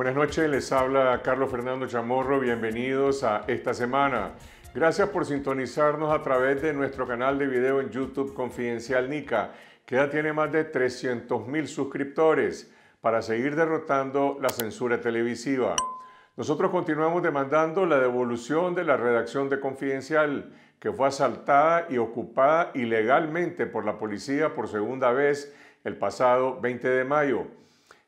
Buenas noches, les habla Carlos Fernando Chamorro, bienvenidos a esta semana. Gracias por sintonizarnos a través de nuestro canal de video en YouTube Confidencial Nica, que ya tiene más de 300.000 suscriptores para seguir derrotando la censura televisiva. Nosotros continuamos demandando la devolución de la redacción de Confidencial, que fue asaltada y ocupada ilegalmente por la policía por segunda vez el pasado 20 de mayo.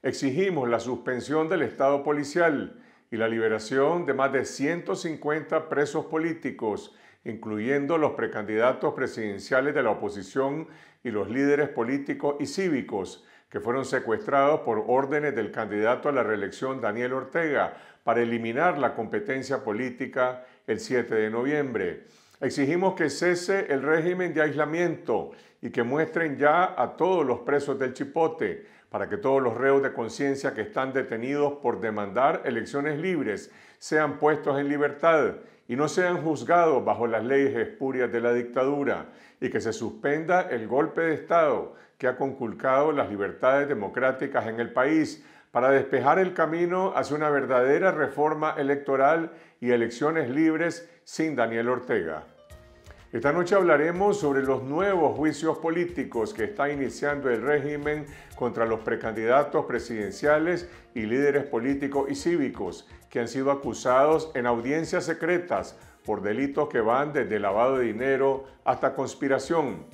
Exigimos la suspensión del Estado policial y la liberación de más de 150 presos políticos, incluyendo los precandidatos presidenciales de la oposición y los líderes políticos y cívicos que fueron secuestrados por órdenes del candidato a la reelección Daniel Ortega para eliminar la competencia política el 7 de noviembre. Exigimos que cese el régimen de aislamiento y que muestren ya a todos los presos del Chipote, para que todos los reos de conciencia que están detenidos por demandar elecciones libres sean puestos en libertad y no sean juzgados bajo las leyes espurias de la dictadura, y que se suspenda el golpe de Estado que ha conculcado las libertades democráticas en el país para despejar el camino hacia una verdadera reforma electoral y elecciones libres sin Daniel Ortega. Esta noche hablaremos sobre los nuevos juicios políticos que está iniciando el régimen contra los precandidatos presidenciales y líderes políticos y cívicos que han sido acusados en audiencias secretas por delitos que van desde lavado de dinero hasta conspiración.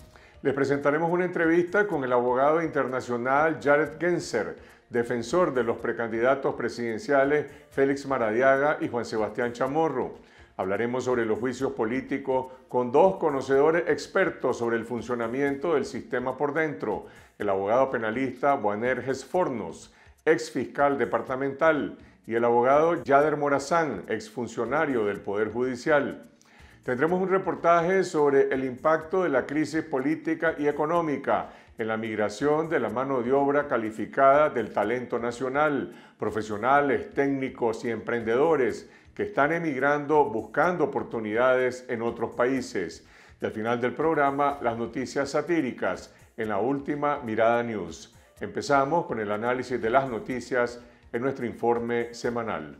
Les presentaremos una entrevista con el abogado internacional Jared Genser, defensor de los precandidatos presidenciales Félix Maradiaga y Juan Sebastián Chamorro Hablaremos sobre los juicios políticos con dos conocedores expertos sobre el funcionamiento del sistema por dentro, el abogado penalista Boanerges Fornos, ex fiscal departamental, y el abogado Yader Morazán, ex funcionario del Poder Judicial. Tendremos un reportaje sobre el impacto de la crisis política y económica en la migración de la mano de obra calificada del talento nacional, profesionales, técnicos y emprendedores que están emigrando buscando oportunidades en otros países. Del final del programa, las noticias satíricas en la última Mirada News. Empezamos con el análisis de las noticias en nuestro informe semanal.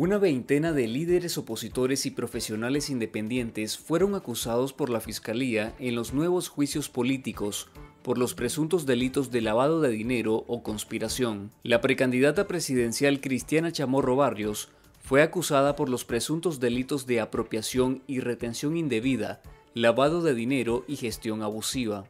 Una veintena de líderes opositores y profesionales independientes fueron acusados por la Fiscalía en los nuevos juicios políticos por los presuntos delitos de lavado de dinero o conspiración. La precandidata presidencial Cristiana Chamorro Barrios fue acusada por los presuntos delitos de apropiación y retención indebida, lavado de dinero y gestión abusiva.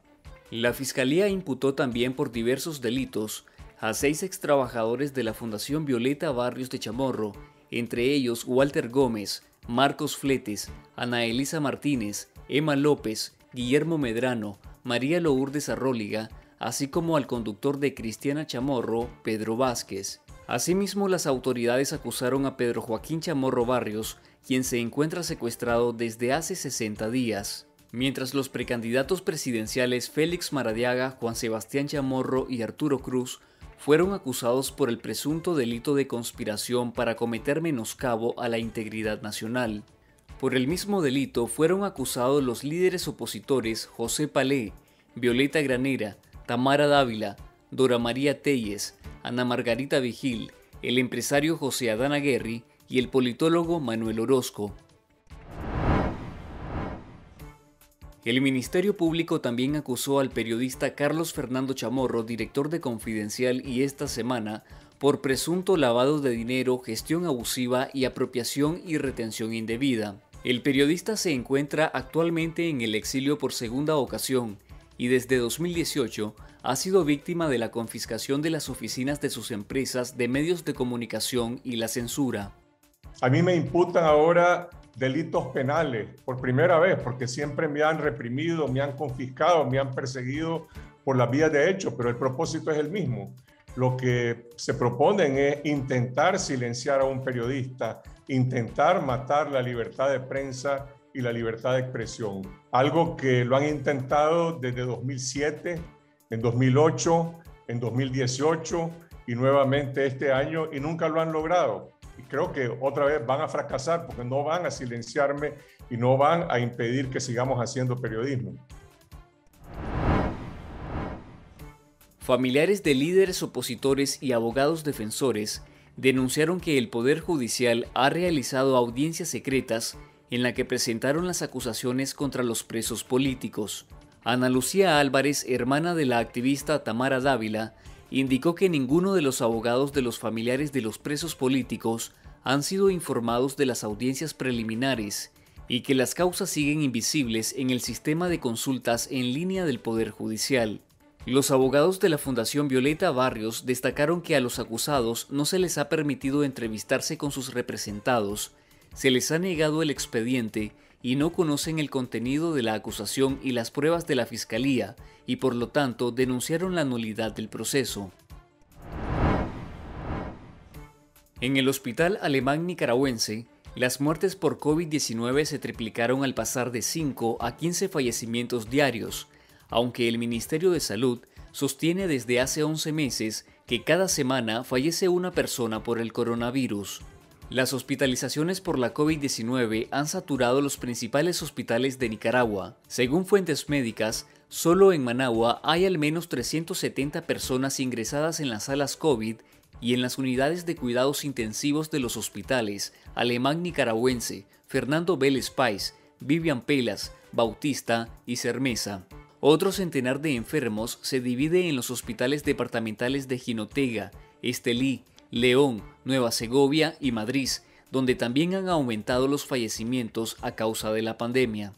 La Fiscalía imputó también por diversos delitos a seis extrabajadores de la Fundación Violeta Barrios de Chamorro entre ellos Walter Gómez, Marcos Fletes, Ana Elisa Martínez, Emma López, Guillermo Medrano, María Lourdes Arróliga, así como al conductor de Cristiana Chamorro, Pedro Vázquez. Asimismo, las autoridades acusaron a Pedro Joaquín Chamorro Barrios, quien se encuentra secuestrado desde hace 60 días. Mientras los precandidatos presidenciales Félix Maradiaga, Juan Sebastián Chamorro y Arturo Cruz fueron acusados por el presunto delito de conspiración para cometer menoscabo a la integridad nacional. Por el mismo delito fueron acusados los líderes opositores José Palé, Violeta Granera, Tamara Dávila, Dora María Telles, Ana Margarita Vigil, el empresario José Adán Aguerri y el politólogo Manuel Orozco. El Ministerio Público también acusó al periodista Carlos Fernando Chamorro, director de Confidencial y Esta Semana, por presunto lavado de dinero, gestión abusiva y apropiación y retención indebida. El periodista se encuentra actualmente en el exilio por segunda ocasión y desde 2018 ha sido víctima de la confiscación de las oficinas de sus empresas de medios de comunicación y la censura. A mí me imputan ahora delitos penales por primera vez, porque siempre me han reprimido, me han confiscado, me han perseguido por las vías de hecho, pero el propósito es el mismo. Lo que se proponen es intentar silenciar a un periodista, intentar matar la libertad de prensa y la libertad de expresión, algo que lo han intentado desde 2007, en 2008, en 2018 y nuevamente este año y nunca lo han logrado y creo que otra vez van a fracasar porque no van a silenciarme y no van a impedir que sigamos haciendo periodismo. Familiares de líderes opositores y abogados defensores denunciaron que el Poder Judicial ha realizado audiencias secretas en la que presentaron las acusaciones contra los presos políticos. Ana Lucía Álvarez, hermana de la activista Tamara Dávila, indicó que ninguno de los abogados de los familiares de los presos políticos han sido informados de las audiencias preliminares y que las causas siguen invisibles en el sistema de consultas en línea del Poder Judicial. Los abogados de la Fundación Violeta Barrios destacaron que a los acusados no se les ha permitido entrevistarse con sus representados, se les ha negado el expediente y no conocen el contenido de la acusación y las pruebas de la Fiscalía, y por lo tanto denunciaron la nulidad del proceso. En el hospital alemán nicaragüense, las muertes por COVID-19 se triplicaron al pasar de 5 a 15 fallecimientos diarios, aunque el Ministerio de Salud sostiene desde hace 11 meses que cada semana fallece una persona por el coronavirus. Las hospitalizaciones por la COVID-19 han saturado los principales hospitales de Nicaragua. Según fuentes médicas, solo en Managua hay al menos 370 personas ingresadas en las salas COVID y en las unidades de cuidados intensivos de los hospitales Alemán Nicaragüense, Fernando Vélez Vivian Pelas, Bautista y Cermesa. Otro centenar de enfermos se divide en los hospitales departamentales de Jinotega, Estelí, León, Nueva Segovia y Madrid, donde también han aumentado los fallecimientos a causa de la pandemia.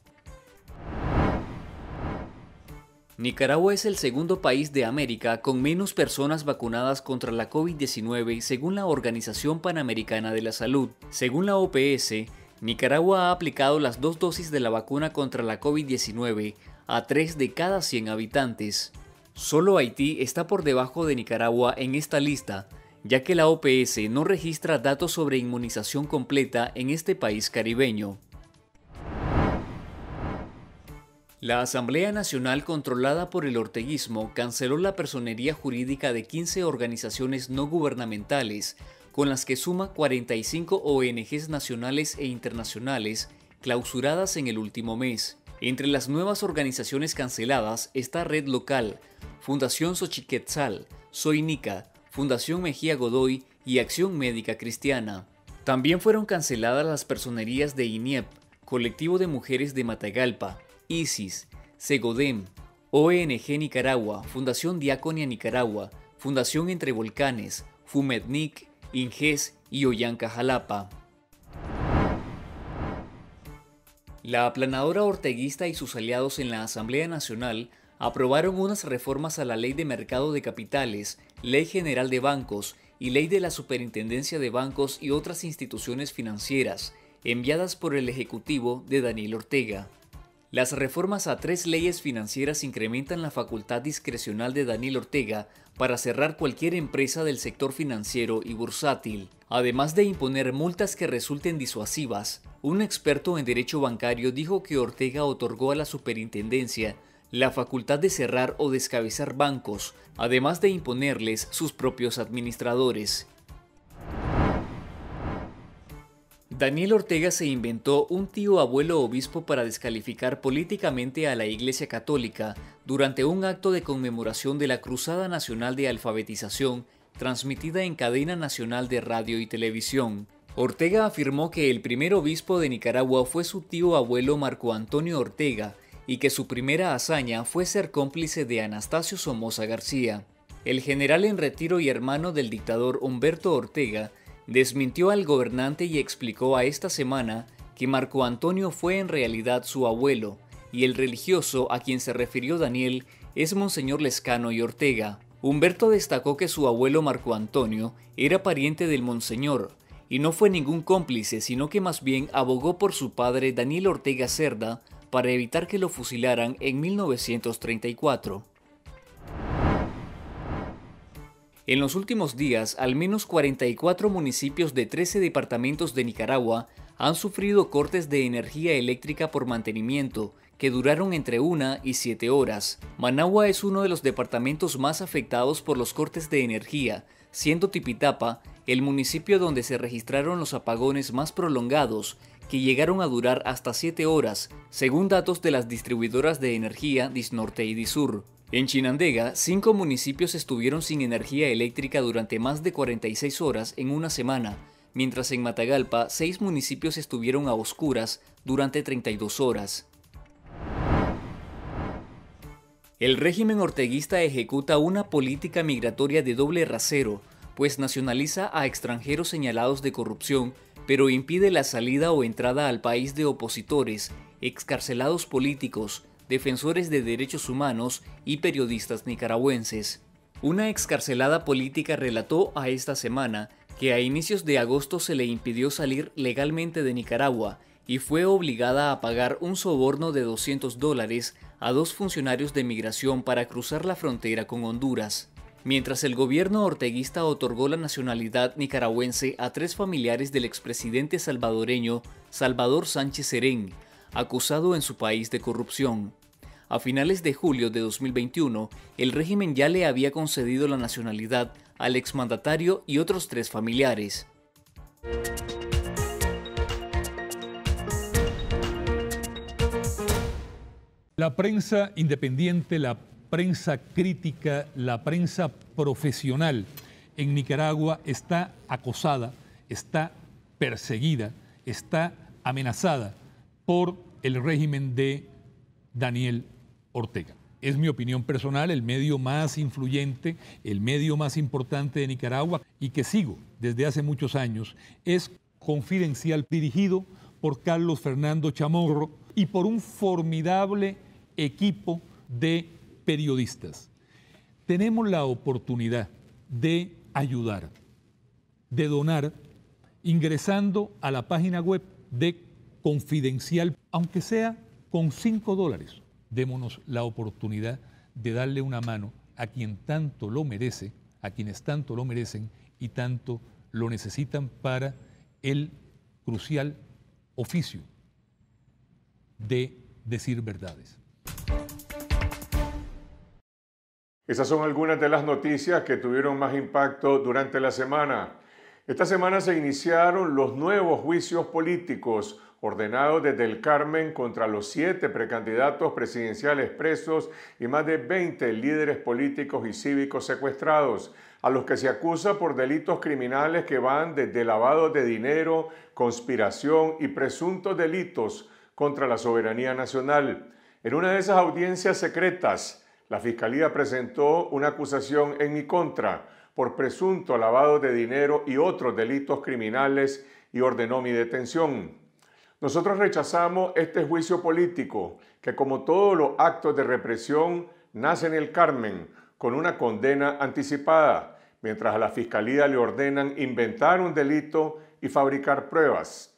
Nicaragua es el segundo país de América con menos personas vacunadas contra la COVID-19 según la Organización Panamericana de la Salud. Según la OPS, Nicaragua ha aplicado las dos dosis de la vacuna contra la COVID-19 a tres de cada 100 habitantes. Solo Haití está por debajo de Nicaragua en esta lista, ya que la OPS no registra datos sobre inmunización completa en este país caribeño. La Asamblea Nacional controlada por el orteguismo canceló la personería jurídica de 15 organizaciones no gubernamentales, con las que suma 45 ONGs nacionales e internacionales clausuradas en el último mes. Entre las nuevas organizaciones canceladas está Red Local, Fundación Xochiquetzal, Soy Fundación Mejía Godoy y Acción Médica Cristiana. También fueron canceladas las personerías de INIEP, Colectivo de Mujeres de Matagalpa, ISIS, Segodem, ONG Nicaragua, Fundación Diaconia Nicaragua, Fundación Entre Volcanes, Fumednic, Inges y Ollanca Jalapa. La aplanadora orteguista y sus aliados en la Asamblea Nacional aprobaron unas reformas a la Ley de Mercado de Capitales, Ley General de Bancos y Ley de la Superintendencia de Bancos y otras instituciones financieras, enviadas por el Ejecutivo de Daniel Ortega. Las reformas a tres leyes financieras incrementan la facultad discrecional de Daniel Ortega para cerrar cualquier empresa del sector financiero y bursátil, además de imponer multas que resulten disuasivas. Un experto en derecho bancario dijo que Ortega otorgó a la superintendencia la facultad de cerrar o descabezar bancos, además de imponerles sus propios administradores. Daniel Ortega se inventó un tío abuelo obispo para descalificar políticamente a la Iglesia Católica durante un acto de conmemoración de la Cruzada Nacional de Alfabetización transmitida en cadena nacional de radio y televisión. Ortega afirmó que el primer obispo de Nicaragua fue su tío abuelo Marco Antonio Ortega, y que su primera hazaña fue ser cómplice de Anastasio Somoza García. El general en retiro y hermano del dictador Humberto Ortega desmintió al gobernante y explicó a esta semana que Marco Antonio fue en realidad su abuelo, y el religioso a quien se refirió Daniel es Monseñor Lescano y Ortega. Humberto destacó que su abuelo Marco Antonio era pariente del Monseñor, y no fue ningún cómplice, sino que más bien abogó por su padre Daniel Ortega Cerda para evitar que lo fusilaran en 1934. En los últimos días, al menos 44 municipios de 13 departamentos de Nicaragua han sufrido cortes de energía eléctrica por mantenimiento, que duraron entre 1 y 7 horas. Managua es uno de los departamentos más afectados por los cortes de energía, siendo Tipitapa el municipio donde se registraron los apagones más prolongados que llegaron a durar hasta 7 horas, según datos de las distribuidoras de energía Disnorte y Disur. En Chinandega, cinco municipios estuvieron sin energía eléctrica durante más de 46 horas en una semana, mientras en Matagalpa, seis municipios estuvieron a oscuras durante 32 horas. El régimen orteguista ejecuta una política migratoria de doble rasero, pues nacionaliza a extranjeros señalados de corrupción pero impide la salida o entrada al país de opositores, excarcelados políticos, defensores de derechos humanos y periodistas nicaragüenses. Una excarcelada política relató a esta semana que a inicios de agosto se le impidió salir legalmente de Nicaragua y fue obligada a pagar un soborno de 200 dólares a dos funcionarios de migración para cruzar la frontera con Honduras. Mientras el gobierno orteguista otorgó la nacionalidad nicaragüense a tres familiares del expresidente salvadoreño Salvador Sánchez Serén, acusado en su país de corrupción. A finales de julio de 2021, el régimen ya le había concedido la nacionalidad al exmandatario y otros tres familiares. La prensa independiente, la prensa crítica, la prensa profesional en Nicaragua está acosada, está perseguida, está amenazada por el régimen de Daniel Ortega. Es mi opinión personal, el medio más influyente, el medio más importante de Nicaragua y que sigo desde hace muchos años, es Confidencial, dirigido por Carlos Fernando Chamorro y por un formidable equipo de periodistas, tenemos la oportunidad de ayudar, de donar, ingresando a la página web de Confidencial, aunque sea con 5 dólares, démonos la oportunidad de darle una mano a quien tanto lo merece, a quienes tanto lo merecen y tanto lo necesitan para el crucial oficio de decir verdades. Esas son algunas de las noticias que tuvieron más impacto durante la semana. Esta semana se iniciaron los nuevos juicios políticos ordenados desde el Carmen contra los siete precandidatos presidenciales presos y más de 20 líderes políticos y cívicos secuestrados, a los que se acusa por delitos criminales que van desde lavado de dinero, conspiración y presuntos delitos contra la soberanía nacional. En una de esas audiencias secretas, la Fiscalía presentó una acusación en mi contra por presunto lavado de dinero y otros delitos criminales y ordenó mi detención. Nosotros rechazamos este juicio político que, como todos los actos de represión, nace en el Carmen con una condena anticipada, mientras a la Fiscalía le ordenan inventar un delito y fabricar pruebas.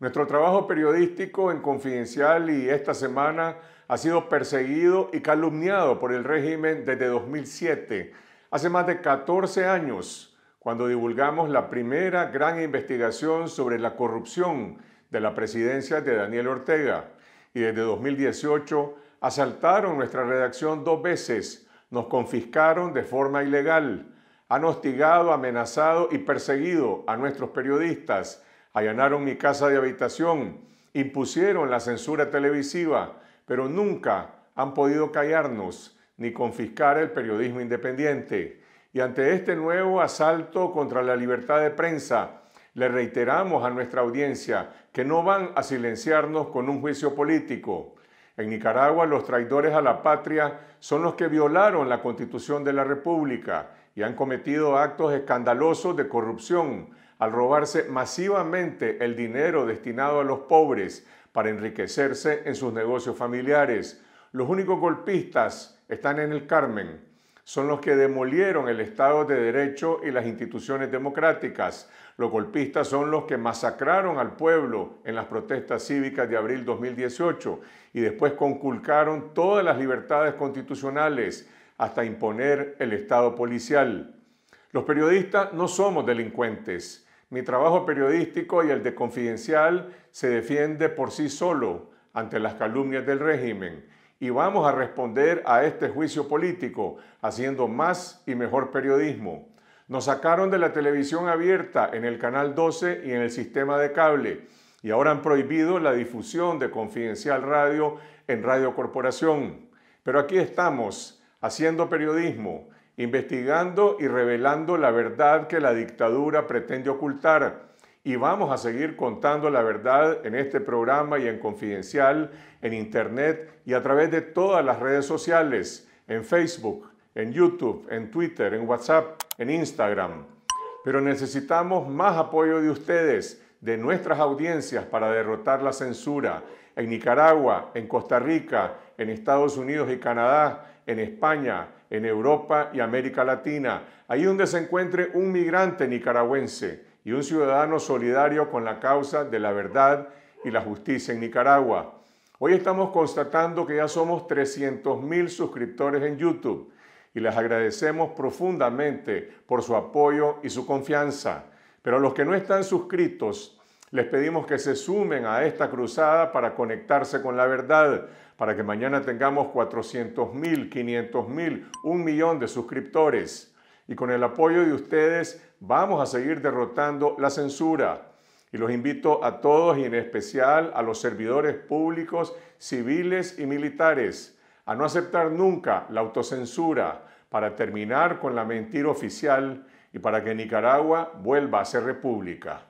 Nuestro trabajo periodístico en Confidencial y esta semana ha sido perseguido y calumniado por el régimen desde 2007, hace más de 14 años, cuando divulgamos la primera gran investigación sobre la corrupción de la presidencia de Daniel Ortega. Y desde 2018 asaltaron nuestra redacción dos veces, nos confiscaron de forma ilegal, han hostigado, amenazado y perseguido a nuestros periodistas, allanaron mi casa de habitación, impusieron la censura televisiva, pero nunca han podido callarnos ni confiscar el periodismo independiente. Y ante este nuevo asalto contra la libertad de prensa, le reiteramos a nuestra audiencia que no van a silenciarnos con un juicio político. En Nicaragua los traidores a la patria son los que violaron la constitución de la República y han cometido actos escandalosos de corrupción al robarse masivamente el dinero destinado a los pobres, para enriquecerse en sus negocios familiares. Los únicos golpistas están en el Carmen. Son los que demolieron el Estado de Derecho y las instituciones democráticas. Los golpistas son los que masacraron al pueblo en las protestas cívicas de abril 2018 y después conculcaron todas las libertades constitucionales hasta imponer el Estado policial. Los periodistas no somos delincuentes. Mi trabajo periodístico y el de confidencial se defiende por sí solo ante las calumnias del régimen y vamos a responder a este juicio político haciendo más y mejor periodismo. Nos sacaron de la televisión abierta en el canal 12 y en el sistema de cable y ahora han prohibido la difusión de Confidencial Radio en Radio Corporación. Pero aquí estamos, haciendo periodismo, investigando y revelando la verdad que la dictadura pretende ocultar. Y vamos a seguir contando la verdad en este programa y en Confidencial, en Internet y a través de todas las redes sociales, en Facebook, en YouTube, en Twitter, en WhatsApp, en Instagram. Pero necesitamos más apoyo de ustedes, de nuestras audiencias para derrotar la censura en Nicaragua, en Costa Rica, en Estados Unidos y Canadá, en España, en Europa y América Latina, ahí donde se encuentre un migrante nicaragüense y un ciudadano solidario con la causa de la verdad y la justicia en Nicaragua. Hoy estamos constatando que ya somos 300.000 suscriptores en YouTube y les agradecemos profundamente por su apoyo y su confianza. Pero a los que no están suscritos, les pedimos que se sumen a esta cruzada para conectarse con la verdad, para que mañana tengamos 400 mil, 500 mil, un millón de suscriptores. Y con el apoyo de ustedes vamos a seguir derrotando la censura. Y los invito a todos y en especial a los servidores públicos, civiles y militares a no aceptar nunca la autocensura para terminar con la mentira oficial y para que Nicaragua vuelva a ser república.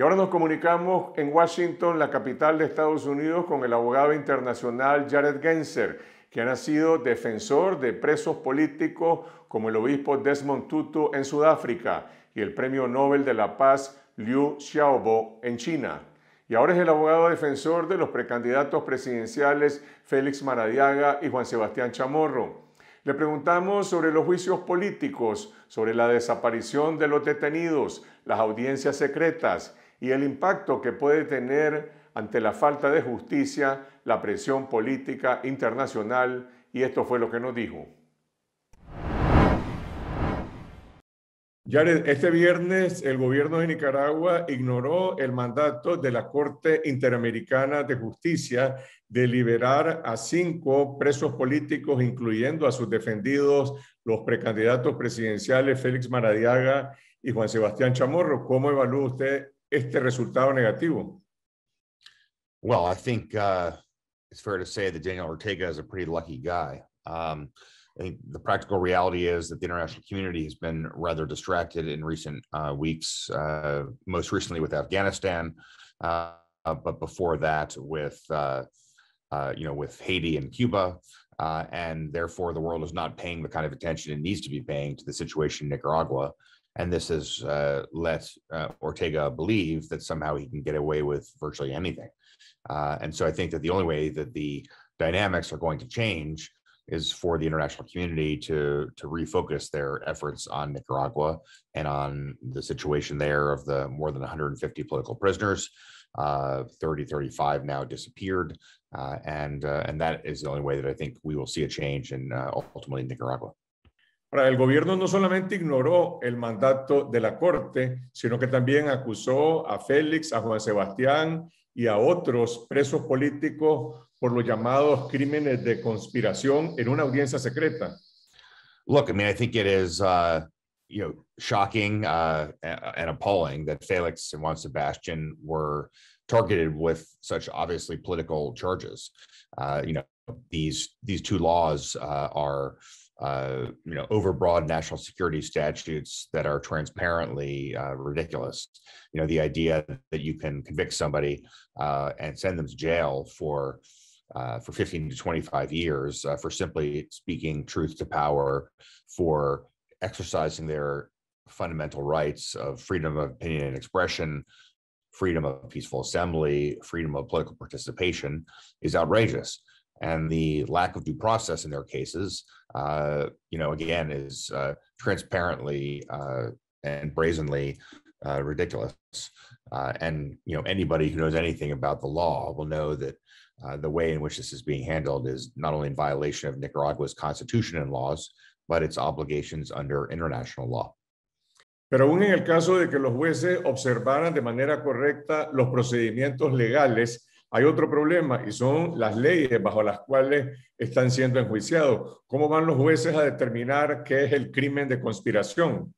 Y ahora nos comunicamos en Washington, la capital de Estados Unidos, con el abogado internacional Jared Genser, que ha sido defensor de presos políticos como el obispo Desmond Tutu en Sudáfrica y el premio Nobel de la Paz Liu Xiaobo en China. Y ahora es el abogado defensor de los precandidatos presidenciales Félix Maradiaga y Juan Sebastián Chamorro. Le preguntamos sobre los juicios políticos, sobre la desaparición de los detenidos, las audiencias secretas, y el impacto que puede tener ante la falta de justicia, la presión política internacional, y esto fue lo que nos dijo. este viernes el gobierno de Nicaragua ignoró el mandato de la Corte Interamericana de Justicia de liberar a cinco presos políticos, incluyendo a sus defendidos, los precandidatos presidenciales Félix Maradiaga y Juan Sebastián Chamorro. ¿Cómo evalúa usted este resultado negativo? Well, I think uh, it's fair to say that Daniel Ortega is a pretty lucky guy. Um, I think the practical reality is that the international community has been rather distracted in recent uh, weeks, uh, most recently with Afghanistan, uh, but before that with uh, uh, you know with Haiti and Cuba. and therefore, the world is not paying the kind of attention it needs to be paying to the situation in Nicaragua. And this has uh, let uh, Ortega believe that somehow he can get away with virtually anything. Uh, and so I think that the only way that the dynamics are going to change is for the international community to to refocus their efforts on Nicaragua and on the situation there of the more than 150 political prisoners. Uh, 30, 35 now disappeared, uh, and uh, and that is the only way that I think we will see a change in uh, ultimately Nicaragua. el gobierno no solamente ignoró el mandato de la Corte, sino que también acusó a Félix, a Juan Sebastián y a otros presos políticos por los llamados crímenes de conspiración en una audiencia secreta. Look, I mean, I think it is, uh, you know, shocking uh, and appalling that Félix and Juan Sebastián were targeted with such obviously political charges. Uh, you know, these these two laws uh, are Uh, you know overbroad national security statutes that are transparently uh, ridiculous. You know the idea that you can convict somebody uh, and send them to jail for uh, for 15 to 25 years uh, for simply speaking truth to power, for exercising their fundamental rights of freedom of opinion and expression, freedom of peaceful assembly, freedom of political participation is outrageous. And the lack of due process in their cases uh, you know, again, is uh, transparently uh, and brazenly uh, ridiculous. Uh, and you know, anybody who knows anything about the law will know that the way in which this is being handled is not only in violation of Nicaragua's constitution and laws, but its obligations under international law. Pero aún en el caso de que los jueces observaran de manera correcta los procedimientos legales Hay otro problema y son las leyes bajo las cuales están siendo enjuiciados. ¿Cómo van los jueces a determinar qué es el crimen de conspiración?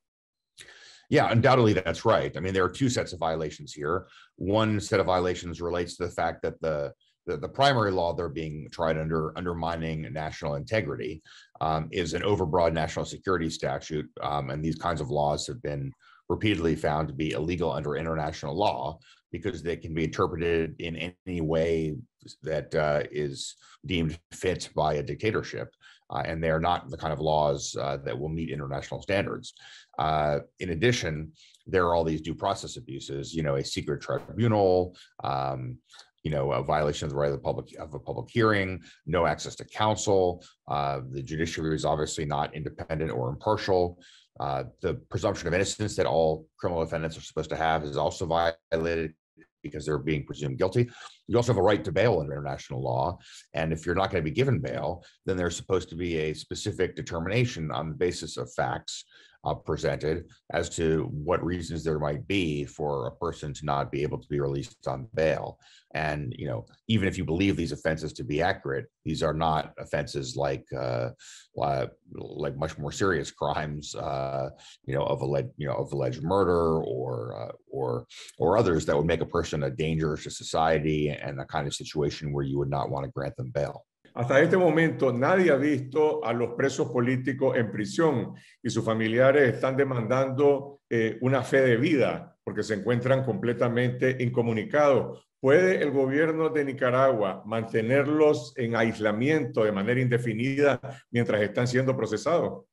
Yeah, undoubtedly that's right. I mean, there are two sets of violations here. One set of violations relates to the fact that the the, the primary law they're being tried under undermining national integrity um, is an overbroad national security statute, um, and these kinds of laws have been repeatedly found to be illegal under international law because they can be interpreted in any way that uh, is deemed fit by a dictatorship. Uh, and they are not the kind of laws uh, that will meet international standards. Uh, in addition, there are all these due process abuses, you know, a secret tribunal, um, you know, a uh, violation of the right of the public of a public hearing, no access to counsel. Uh, the judiciary is obviously not independent or impartial. Uh, the presumption of innocence that all criminal defendants are supposed to have is also violated because they're being presumed guilty. You also have a right to bail under international law. And if you're not going to be given bail, then there's supposed to be a specific determination on the basis of facts uh, presented as to what reasons there might be for a person to not be able to be released on bail. And you know, even if you believe these offenses to be accurate, these are not offenses like uh, like much more serious crimes, uh, you know, of alleged you know of alleged murder or uh, or or others that would make a person a danger to society and a kind of situation where you would not want to grant them bail. Hasta este momento nadie ha visto a los presos políticos en prisión y sus familiares están demandando eh, una fe de vida porque se encuentran completamente incomunicados. ¿Puede el gobierno de Nicaragua mantenerlos en aislamiento de manera indefinida mientras están siendo procesados?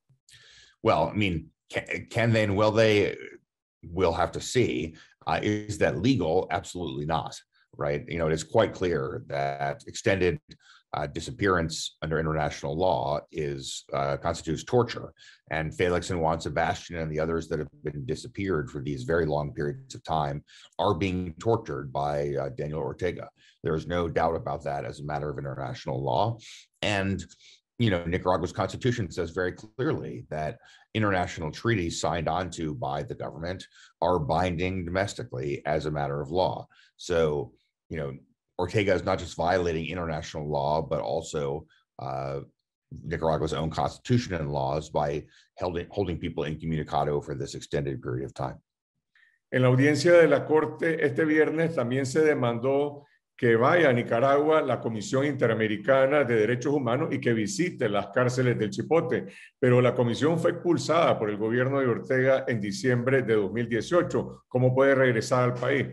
Well, I mean, can, they and will they? We'll have to see. Uh, is that legal? Absolutely not. Right? You know, it is quite clear that extended uh, disappearance under international law is uh, constitutes torture. And Felix and Juan Sebastian and the others that have been disappeared for these very long periods of time are being tortured by uh, Daniel Ortega. There is no doubt about that as a matter of international law. And you know, Nicaragua's constitution says very clearly that international treaties signed onto by the government are binding domestically as a matter of law. So, you know, Ortega is not just violating international law, but also uh, Nicaragua's own constitution and laws by held, holding people incommunicado for this extended period of time. En la audiencia de la Corte este viernes también se demandó que vaya a Nicaragua la Comisión Interamericana de Derechos Humanos y que visite las cárceles del Chipote, pero la comisión fue expulsada por el gobierno de Ortega en diciembre de 2018. ¿Cómo puede regresar al país?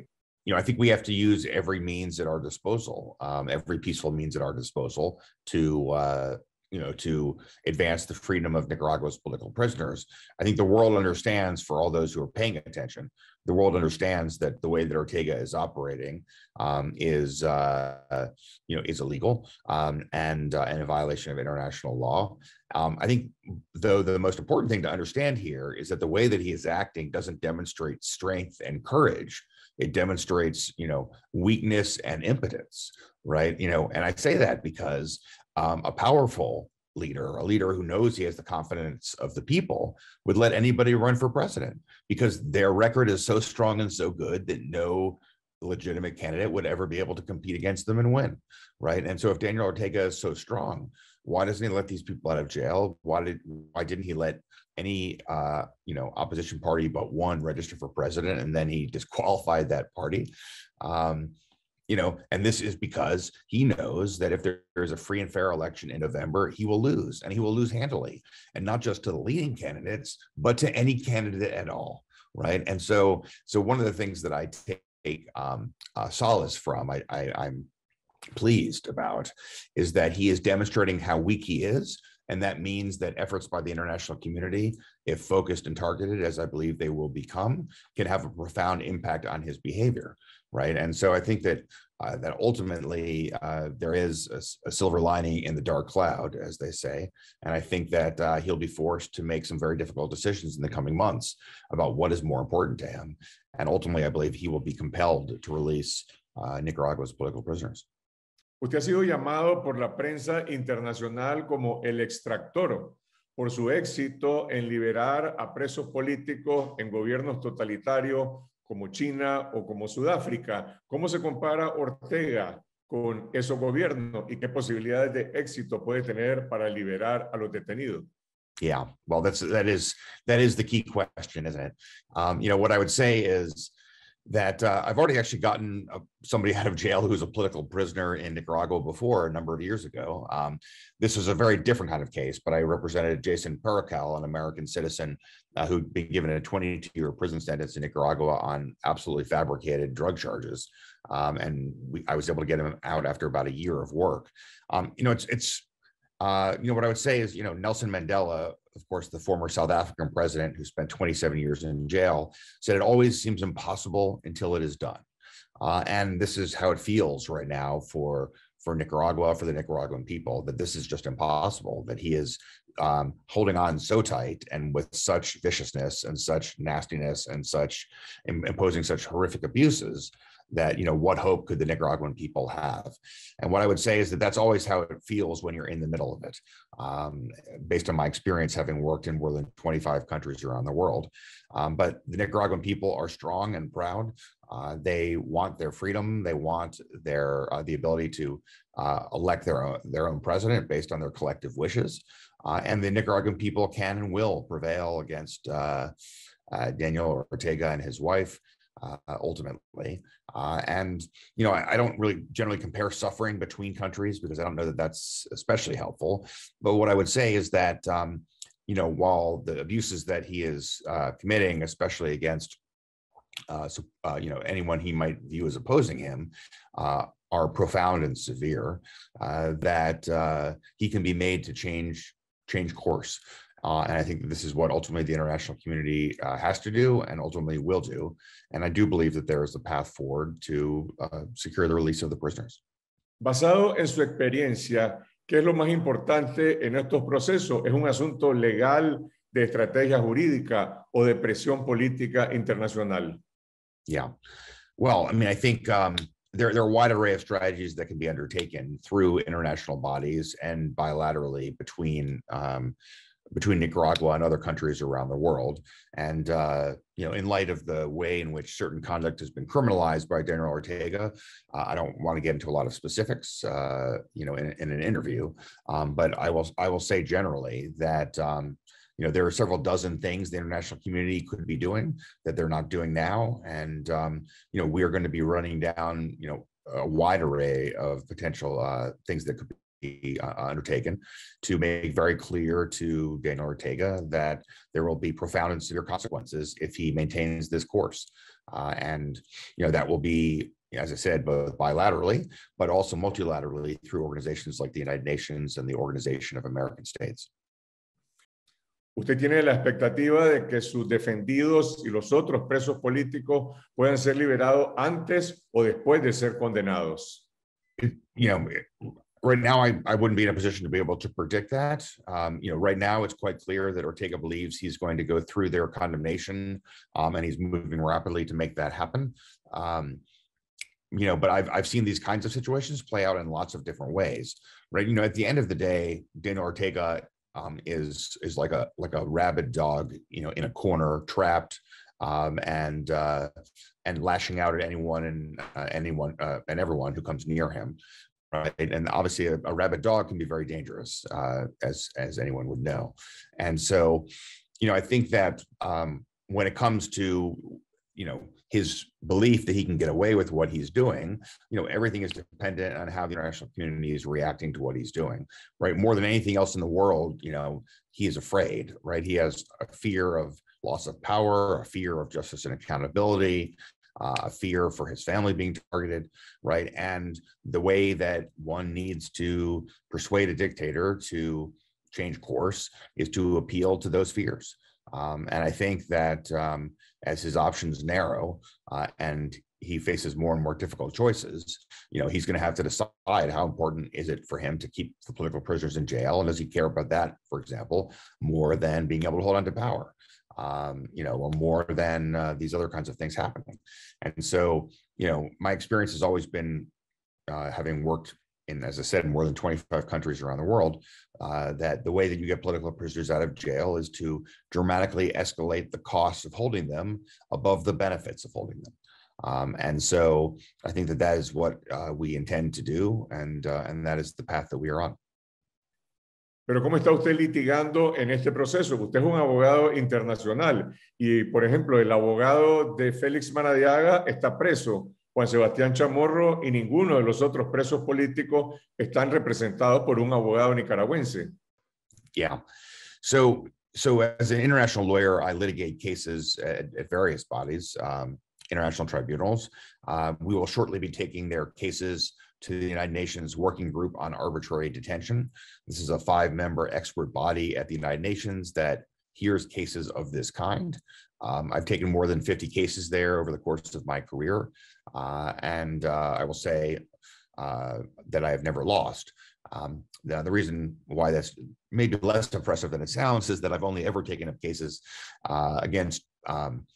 you know, I think we have to use every means at our disposal, um, every peaceful means at our disposal to, uh, you know, to advance the freedom of Nicaragua's political prisoners. I think the world understands, for all those who are paying attention, the world understands that the way that Ortega is operating um, is, uh, you know, is illegal um, and uh, and a violation of international law. Um, I think, though, the most important thing to understand here is that the way that he is acting doesn't demonstrate strength and courage it demonstrates, you know, weakness and impotence, right? You know, and I say that because um, a powerful leader, a leader who knows he has the confidence of the people, would let anybody run for president because their record is so strong and so good that no legitimate candidate would ever be able to compete against them and win, right? And so if Daniel Ortega is so strong, why doesn't he let these people out of jail? Why did why didn't he let any uh, you know opposition party but one register for president, and then he disqualified that party? Um, you know, and this is because he knows that if there is a free and fair election in November, he will lose, and he will lose handily, and not just to the leading candidates, but to any candidate at all, right? And so, so one of the things that I take um, uh, solace from, I, I I'm pleased about is that he is demonstrating how weak he is. And that means that efforts by the international community, if focused and targeted, as I believe they will become, can have a profound impact on his behavior. Right. And so I think that uh, that ultimately uh, there is a, a, silver lining in the dark cloud, as they say. And I think that uh, he'll be forced to make some very difficult decisions in the coming months about what is more important to him. And ultimately, I believe he will be compelled to release uh, Nicaragua's political prisoners. Usted ha sido llamado por la prensa internacional como el extractor por su éxito en liberar a presos políticos en gobiernos totalitarios como China o como Sudáfrica. ¿Cómo se compara Ortega con esos gobiernos y qué posibilidades de éxito puede tener para liberar a los detenidos? Yeah, well, that's that is that is the key question, isn't it? Um, you know, what I would say is that uh, I've already actually gotten somebody out of jail who's a political prisoner in Nicaragua before a number of years ago. Um, this was a very different kind of case, but I represented Jason Perical, an American citizen uh, who'd been given a 22 year prison sentence in Nicaragua on absolutely fabricated drug charges. Um, and we, I was able to get him out after about a year of work. Um, you know, it's, it's, uh, you know, what I would say is, you know, Nelson Mandela, of course, the former South African president who spent 27 years in jail, said it always seems impossible until it is done. Uh, and this is how it feels right now for for Nicaragua, for the Nicaraguan people, that this is just impossible, that he is um, holding on so tight and with such viciousness and such nastiness and such imposing such horrific abuses that you know what hope could the Nicaraguan people have? And what I would say is that that's always how it feels when you're in the middle of it. Um, based on my experience, having worked in more than 25 countries around the world, um, but the Nicaraguan people are strong and proud. Uh, they want their freedom. They want their uh, the ability to uh, elect their own, their own president based on their collective wishes. Uh, and the Nicaraguan people can and will prevail against uh, uh, Daniel Ortega and his wife uh, ultimately. Uh, and you know, I, I, don't really generally compare suffering between countries because I don't know that that's especially helpful. But what I would say is that um, you know, while the abuses that he is uh, committing, especially against uh, uh, you know anyone he might view as opposing him, uh, are profound and severe, that he can be made to change change course. Uh, and I think that this is what ultimately the international community uh, has to do and ultimately will do. And I do believe that there is a path forward to uh, secure the release of the prisoners. Basado en su experiencia, ¿qué es lo más importante en estos procesos? ¿Es un asunto legal, de estrategia jurídica o de presión política internacional? Yeah. Well, I mean, I think um, there, there are a wide array of strategies that can be undertaken through international bodies and bilaterally between um, between Nicaragua and other countries around the world. And uh, you know, in light of the way in which certain conduct has been criminalized by Daniel Ortega, uh, I don't want to get into a lot of specifics, uh, you know, in, in an interview. Um, but I will I will say generally that. Um, you know there are several dozen things the international community could be doing that they're not doing now and um, you know we are going to be running down you know a wide array of potential uh, things that could uh, undertaken to make very clear to Daniel Ortega that there will be profound and severe consequences if he maintains this course. Uh, and you know that will be as I said, both bilaterally, but also multilaterally through organizations like the United Nations and the Organization of American States. Usted tiene la expectativa de que sus defendidos y los otros presos políticos puedan ser liberados antes o después de ser condenados. You know, right now I, I wouldn't be in a position to be able to predict that um, you know right now it's quite clear that ortega believes he's going to go through their condemnation um, and he's moving rapidly to make that happen um, you know but I've, I've seen these kinds of situations play out in lots of different ways right you know at the end of the day dana ortega um, is is like a like a rabid dog you know in a corner trapped um, and uh, and lashing out at anyone and uh, anyone uh, and everyone who comes near him right? And obviously, a, a rabid dog can be very dangerous, uh, as as anyone would know. And so, you know, I think that um, when it comes to you know his belief that he can get away with what he's doing you know everything is dependent on how the international community is reacting to what he's doing right more than anything else in the world you know he is afraid right he has a fear of loss of power a fear of justice and accountability uh, fear for his family being targeted, right? And the way that one needs to persuade a dictator to change course is to appeal to those fears. Um, and I think that um, as his options narrow uh, and he faces more and more difficult choices, you know, he's going to have to decide how important is it for him to keep the political prisoners in jail, and does he care about that, for example, more than being able to hold on to power? um, you know, more than uh, these other kinds of things happening. And so, you know, my experience has always been uh, having worked in, as I said, more than 25 countries around the world, uh, that the way that you get political prisoners out of jail is to dramatically escalate the costs of holding them above the benefits of holding them. Um, and so I think that that is what uh, we intend to do, and uh, and that is the path that we are on. Pero ¿cómo está usted litigando en este proceso? Usted es un abogado internacional y, por ejemplo, el abogado de Félix Manadiaga está preso, Juan Sebastián Chamorro y ninguno de los otros presos políticos están representados por un abogado nicaragüense. Yeah. So, so as an international lawyer, I litigate cases at, various bodies, um, international tribunals. Uh, we will shortly be taking their cases to the United Nations Working Group on Arbitrary Detention. This is a five member expert body at the United Nations that hears cases of this kind. Um, I've taken more than 50 cases there over the course of my career. Uh, and uh, I will say uh, that I have never lost. Um, the, the, reason why that's maybe less impressive than it sounds is that I've only ever taken up cases uh, against um,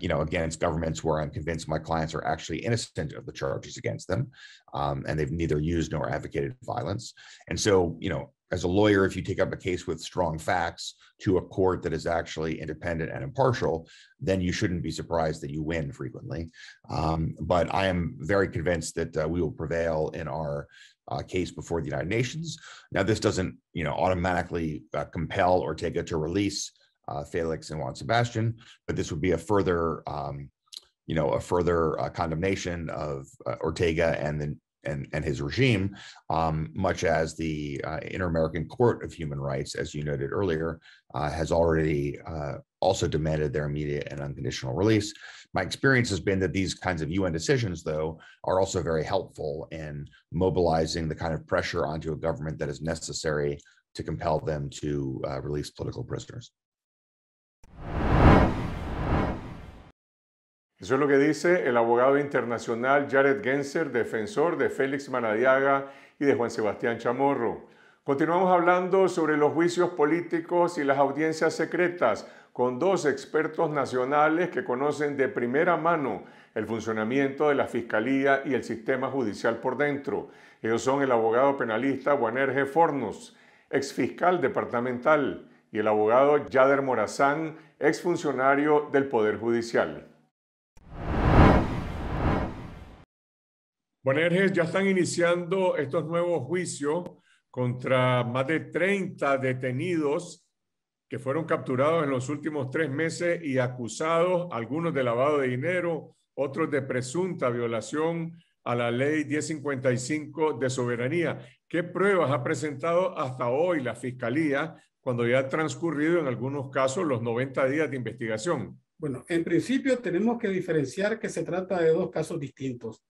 you know, against governments where I'm convinced my clients are actually innocent of the charges against them, um, and they've neither used nor advocated violence. And so, you know, as a lawyer, if you take up a case with strong facts to a court that is actually independent and impartial, then you shouldn't be surprised that you win frequently. Um, but I am very convinced that uh, we will prevail in our uh, case before the United Nations. Now, this doesn't, you know, automatically uh, compel or take it to release uh, Felix and Juan Sebastian, but this would be a further, um, you know, a further uh, condemnation of uh, Ortega and the and, and his regime, um, much as the uh, Inter-American Court of Human Rights, as you noted earlier, uh, has already uh, also demanded their immediate and unconditional release. My experience has been that these kinds of UN decisions, though, are also very helpful in mobilizing the kind of pressure onto a government that is necessary to compel them to release political prisoners. Eso es lo que dice el abogado internacional Jared Genser, defensor de Félix Manadiaga y de Juan Sebastián Chamorro. Continuamos hablando sobre los juicios políticos y las audiencias secretas con dos expertos nacionales que conocen de primera mano el funcionamiento de la Fiscalía y el sistema judicial por dentro. Ellos son el abogado penalista Juanerge Fornos, exfiscal departamental, y el abogado Yader Morazán, exfuncionario del Poder Judicial. Bueno, ya están iniciando estos nuevos juicios contra más de 30 detenidos que fueron capturados en los últimos tres meses y acusados, algunos de lavado de dinero, otros de presunta violación a la ley 1055 de soberanía. ¿Qué pruebas ha presentado hasta hoy la Fiscalía cuando ya ha transcurrido en algunos casos los 90 días de investigación? Bueno, en principio tenemos que diferenciar que se trata de dos casos distintos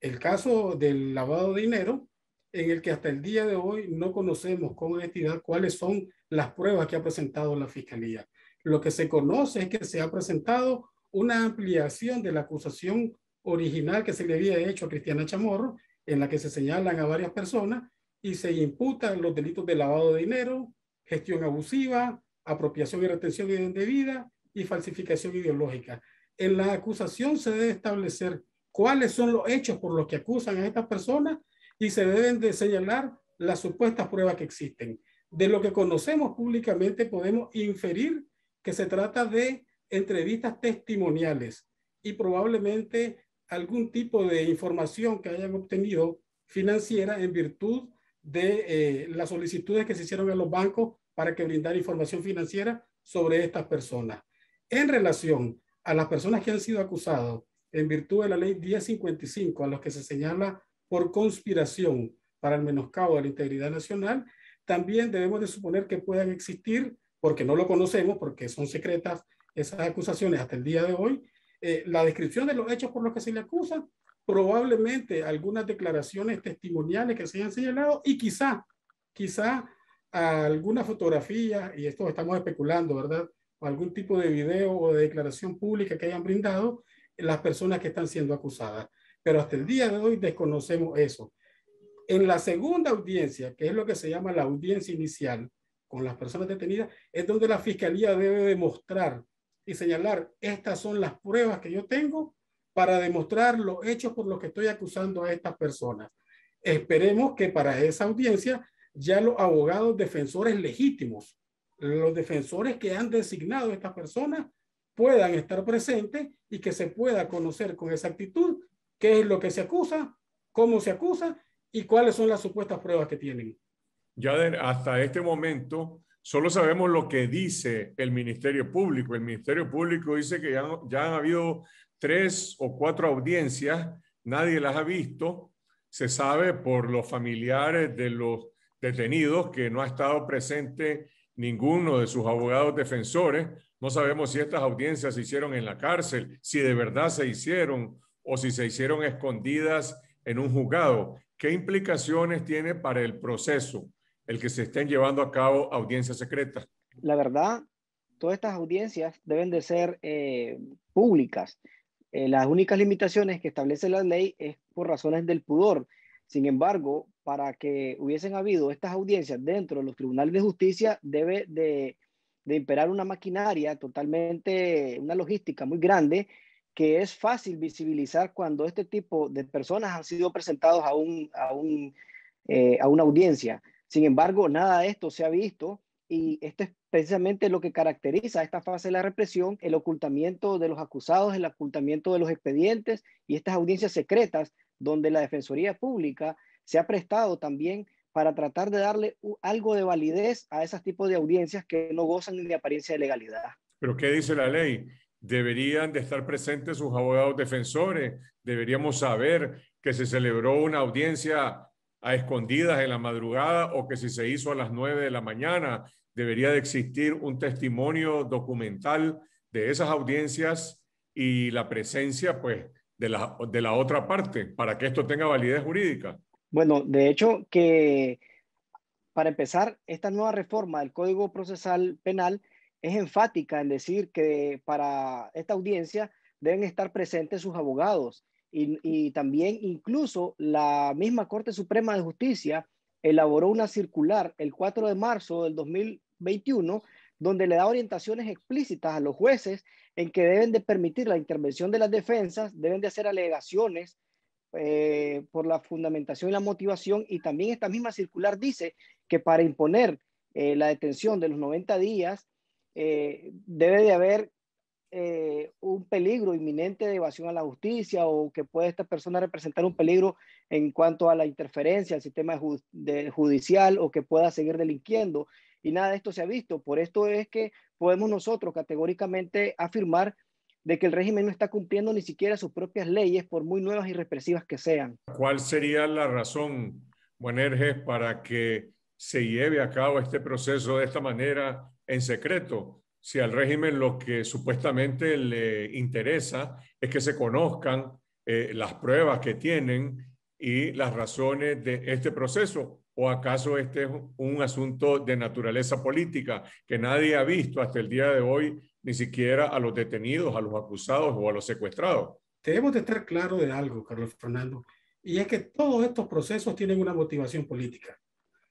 el caso del lavado de dinero, en el que hasta el día de hoy no conocemos con honestidad cuáles son las pruebas que ha presentado la Fiscalía. Lo que se conoce es que se ha presentado una ampliación de la acusación original que se le había hecho a Cristiana Chamorro, en la que se señalan a varias personas y se imputan los delitos de lavado de dinero, gestión abusiva, apropiación y retención indebida y falsificación ideológica. En la acusación se debe establecer cuáles son los hechos por los que acusan a estas personas y se deben de señalar las supuestas pruebas que existen. De lo que conocemos públicamente podemos inferir que se trata de entrevistas testimoniales y probablemente algún tipo de información que hayan obtenido financiera en virtud de eh, las solicitudes que se hicieron a los bancos para que brindar información financiera sobre estas personas. En relación a las personas que han sido acusadas en virtud de la ley 1055, a los que se señala por conspiración para el menoscabo de la integridad nacional, también debemos de suponer que puedan existir, porque no lo conocemos, porque son secretas esas acusaciones hasta el día de hoy, eh, la descripción de los hechos por los que se le acusa, probablemente algunas declaraciones testimoniales que se hayan señalado y quizá, quizá alguna fotografía, y esto estamos especulando, ¿verdad? O algún tipo de video o de declaración pública que hayan brindado, las personas que están siendo acusadas. Pero hasta el día de hoy desconocemos eso. En la segunda audiencia, que es lo que se llama la audiencia inicial con las personas detenidas, es donde la fiscalía debe demostrar y señalar, estas son las pruebas que yo tengo para demostrar los hechos por los que estoy acusando a estas personas. Esperemos que para esa audiencia ya los abogados defensores legítimos, los defensores que han designado a estas personas, puedan estar presentes y que se pueda conocer con exactitud qué es lo que se acusa, cómo se acusa y cuáles son las supuestas pruebas que tienen. Ya hasta este momento solo sabemos lo que dice el Ministerio Público. El Ministerio Público dice que ya, han habido tres o cuatro audiencias, nadie las ha visto. Se sabe por los familiares de los detenidos que no ha estado presente ninguno de sus abogados defensores. No sabemos si estas audiencias se hicieron en la cárcel, si de verdad se hicieron o si se hicieron escondidas en un juzgado. ¿Qué implicaciones tiene para el proceso el que se estén llevando a cabo audiencias secretas? La verdad, todas estas audiencias deben de ser eh, públicas. Eh, las únicas limitaciones que establece la ley es por razones del pudor. Sin embargo, para que hubiesen habido estas audiencias dentro de los tribunales de justicia, debe de de imperar una maquinaria totalmente, una logística muy grande, que es fácil visibilizar cuando este tipo de personas han sido presentados a, un, a, eh, a una audiencia. Sin embargo, nada de esto se ha visto y esto es precisamente lo que caracteriza esta fase de la represión, el ocultamiento de los acusados, el ocultamiento de los expedientes y estas audiencias secretas donde la Defensoría Pública se ha prestado también para tratar de darle algo de validez a esos tipos de audiencias que no gozan de apariencia de legalidad. Pero ¿qué dice la ley? Deberían de estar presentes sus abogados defensores. Deberíamos saber que se celebró una audiencia a escondidas en la madrugada o que si se hizo a las nueve de la mañana. Debería de existir un testimonio documental de esas audiencias y la presencia, pues, de la, de la otra parte para que esto tenga validez jurídica. Bueno, de hecho que, para empezar, esta nueva reforma del Código Procesal Penal es enfática en decir que para esta audiencia deben estar presentes sus abogados y, también incluso la misma Corte Suprema de Justicia elaboró una circular el 4 de marzo del 2021 donde le da orientaciones explícitas a los jueces en que deben de permitir la intervención de las defensas, deben de hacer alegaciones eh, por la fundamentación y la motivación. Y también esta misma circular dice que para imponer eh, la detención de los 90 días eh, debe de haber un peligro inminente de evasión a la justicia o que puede esta persona representar un peligro en cuanto a la interferencia al sistema judicial o que pueda seguir delinquiendo. Y nada de esto se ha visto. Por esto es que podemos nosotros categóricamente afirmar de que el régimen no está cumpliendo ni siquiera sus propias leyes, por muy nuevas y represivas que sean. ¿Cuál sería la razón, Buenerges, para que se lleve a cabo este proceso de esta manera en secreto? Si al régimen lo que supuestamente le interesa es que se conozcan eh, las pruebas que tienen y las razones de este proceso, ¿O acaso este es un asunto de naturaleza política que nadie ha visto hasta el día de hoy ni siquiera a los detenidos, a los acusados o a los secuestrados. Tenemos que estar claros de algo, Carlos Fernando, y es que todos estos procesos tienen una motivación política.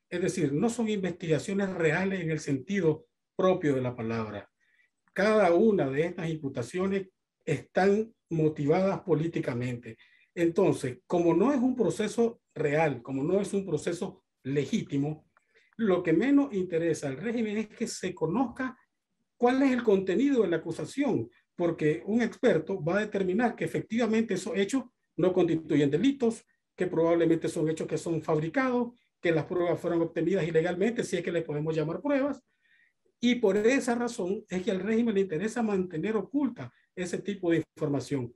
Es decir, no son investigaciones reales en el sentido propio de la palabra. Cada una de estas imputaciones están motivadas políticamente. Entonces, como no es un proceso real, como no es un proceso legítimo, lo que menos interesa al régimen es que se conozca cuál es el contenido de la acusación, porque un experto va a determinar que efectivamente esos hechos no constituyen delitos, que probablemente son hechos que son fabricados, que las pruebas fueron obtenidas ilegalmente, si es que le podemos llamar pruebas. Y por esa razón es que al régimen le interesa mantener oculta ese tipo de información.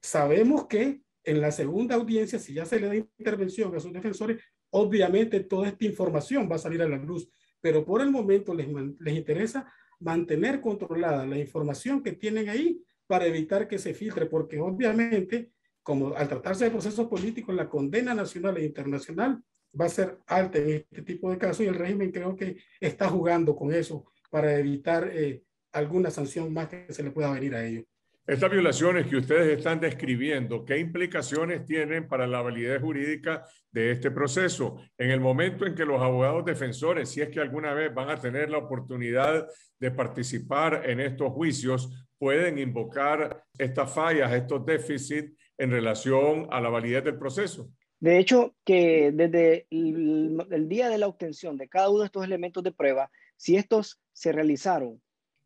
Sabemos que en la segunda audiencia, si ya se le da intervención a sus defensores, obviamente toda esta información va a salir a la luz, pero por el momento les, les interesa mantener controlada la información que tienen ahí para evitar que se filtre, porque obviamente, como al tratarse de procesos políticos, la condena nacional e internacional va a ser alta en este tipo de casos y el régimen creo que está jugando con eso para evitar eh, alguna sanción más que se le pueda venir a ellos. Estas violaciones que ustedes están describiendo, ¿qué implicaciones tienen para la validez jurídica de este proceso? En el momento en que los abogados defensores, si es que alguna vez van a tener la oportunidad de participar en estos juicios, pueden invocar estas fallas, estos déficits en relación a la validez del proceso. De hecho, que desde el, día de la obtención de cada uno de estos elementos de prueba, si estos se realizaron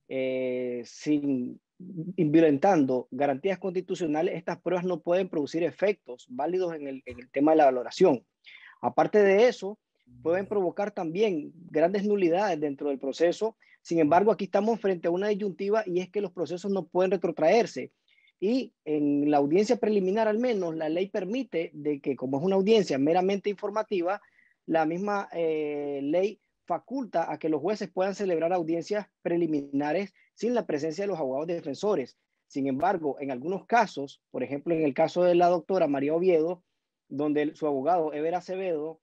eh, sin violentando garantías constitucionales, estas pruebas no pueden producir efectos válidos en el, tema de la valoración. Aparte de eso, pueden provocar también grandes nulidades dentro del proceso. Sin embargo, aquí estamos frente a una disyuntiva y es que los procesos no pueden retrotraerse. Y en la audiencia preliminar al menos, la ley permite de que como es una audiencia meramente informativa, la misma eh, ley faculta a que los jueces puedan celebrar audiencias preliminares sin la presencia de los abogados defensores. Sin embargo, en algunos casos, por ejemplo, en el caso de la doctora María Oviedo, donde su abogado Ever Acevedo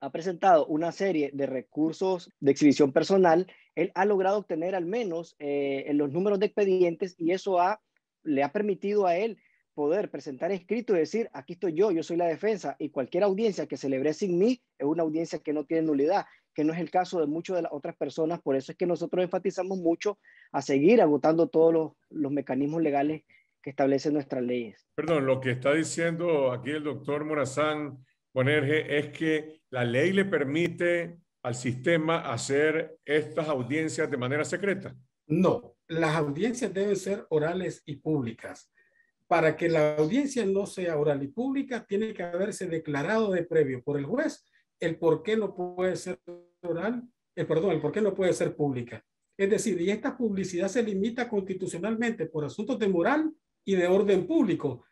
ha presentado una serie de recursos de exhibición personal, él ha logrado obtener al menos eh, los números de expedientes y eso le ha permitido a él poder presentar escrito y decir, aquí estoy yo, yo soy la defensa y cualquier audiencia que celebre sin mí es una audiencia que no tiene nulidad que no es el caso de muchas de las otras personas. Por eso es que nosotros enfatizamos mucho a seguir agotando todos los, mecanismos legales que establecen nuestras leyes. Perdón, lo que está diciendo aquí el doctor Morazán Ponerge es que la ley le permite al sistema hacer estas audiencias de manera secreta. No, las audiencias deben ser orales y públicas. Para que la audiencia no sea oral y pública, tiene que haberse declarado de previo por el juez el por qué no puede ser oral, el eh, perdón, el por qué no puede ser pública. Es decir, y esta publicidad se limita constitucionalmente por asuntos de moral y de orden público.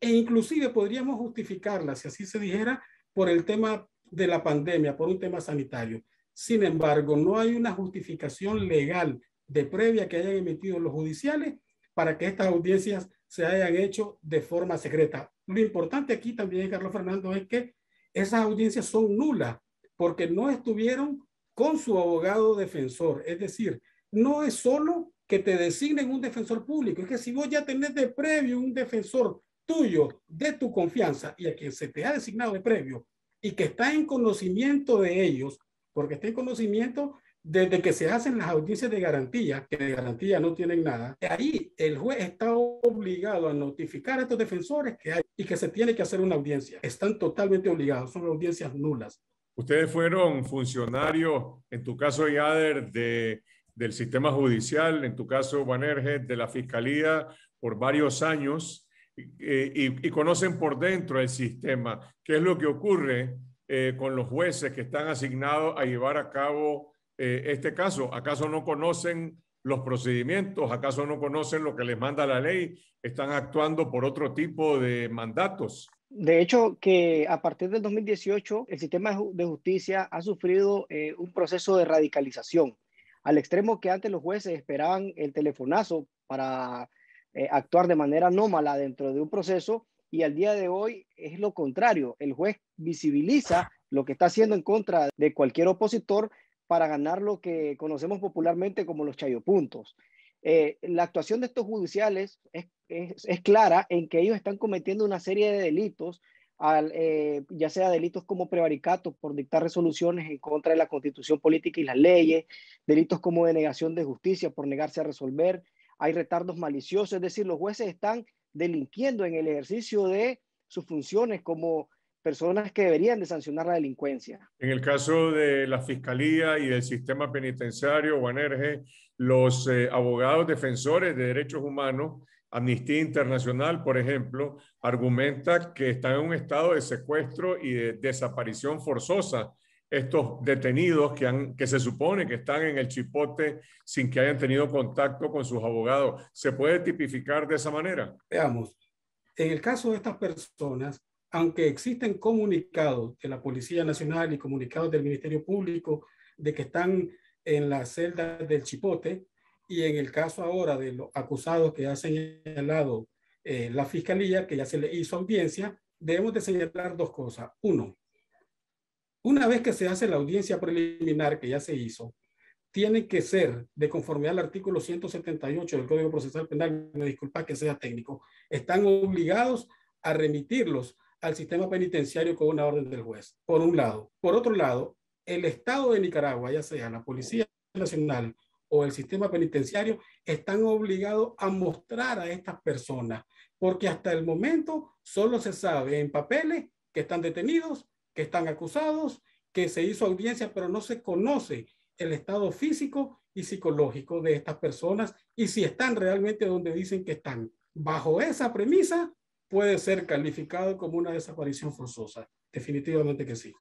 E inclusive podríamos justificarla, si así se dijera, por el tema de la pandemia, por un tema sanitario. Sin embargo, no hay una justificación legal de previa que hayan emitido los judiciales para que estas audiencias se hayan hecho de forma secreta. Lo importante aquí también, Carlos Fernando, es que esas audiencias son nulas porque no estuvieron con su abogado defensor. Es decir, no es solo que te designen un defensor público, es que si vos ya tenés de previo un defensor tuyo, de tu confianza, y a quien se te ha designado de previo, y que está en conocimiento de ellos, porque está en conocimiento desde que se hacen las audiencias de garantía, que de garantía no tienen nada, ahí el juez está obligado a notificar a estos defensores que hay y que se tiene que hacer una audiencia. Están totalmente obligados, son audiencias nulas. Ustedes fueron funcionarios, en tu caso, Yader, de, del sistema judicial, en tu caso, Banerje, de la fiscalía, por varios años y, conocen por dentro el sistema. ¿Qué es lo que ocurre eh, con los jueces que están asignados a llevar a cabo eh, este caso? ¿Acaso no conocen los procedimientos, acaso no conocen lo que les manda la ley, están actuando por otro tipo de mandatos. De hecho, que a partir del 2018 el sistema de justicia ha sufrido eh, un proceso de radicalización, al extremo que antes los jueces esperaban el telefonazo para eh, actuar de manera anómala dentro de un proceso y al día de hoy es lo contrario. El juez visibiliza lo que está haciendo en contra de cualquier opositor para ganar lo que conocemos popularmente como los chayopuntos. Eh, la actuación de estos judiciales es, clara en que ellos están cometiendo una serie de delitos, eh, ya sea delitos como prevaricato por dictar resoluciones en contra de la constitución política y las leyes, delitos como denegación de justicia por negarse a resolver, hay retardos maliciosos, es decir, los jueces están delinquiendo en el ejercicio de sus funciones como personas que deberían de sancionar la delincuencia. En el caso de la Fiscalía y del sistema penitenciario, Guanerje, los eh, abogados defensores de derechos humanos, Amnistía Internacional, por ejemplo, argumenta que están en un estado de secuestro y de desaparición forzosa estos detenidos que, han, que se supone que están en el chipote sin que hayan tenido contacto con sus abogados. ¿Se puede tipificar de esa manera? Veamos, en el caso de estas personas, aunque existen comunicados de la Policía Nacional y comunicados del Ministerio Público de que están en la celda del Chipote y en el caso ahora de los acusados que ha señalado eh, la Fiscalía, que ya se le hizo audiencia, debemos de señalar dos cosas. Uno, una vez que se hace la audiencia preliminar que ya se hizo, tiene que ser de conformidad al artículo 178 del Código Procesal Penal, me disculpa que sea técnico, están obligados a remitirlos al sistema penitenciario con una orden del juez, por un lado. Por otro lado, el Estado de Nicaragua, ya sea la Policía Nacional o el sistema penitenciario, están obligados a mostrar a estas personas, porque hasta el momento solo se sabe en papeles que están detenidos, que están acusados, que se hizo audiencia, pero no se conoce el estado físico y psicológico de estas personas y si están realmente donde dicen que están. Bajo esa premisa, puede ser calificado como una desaparición forzosa. Definitivamente que sí.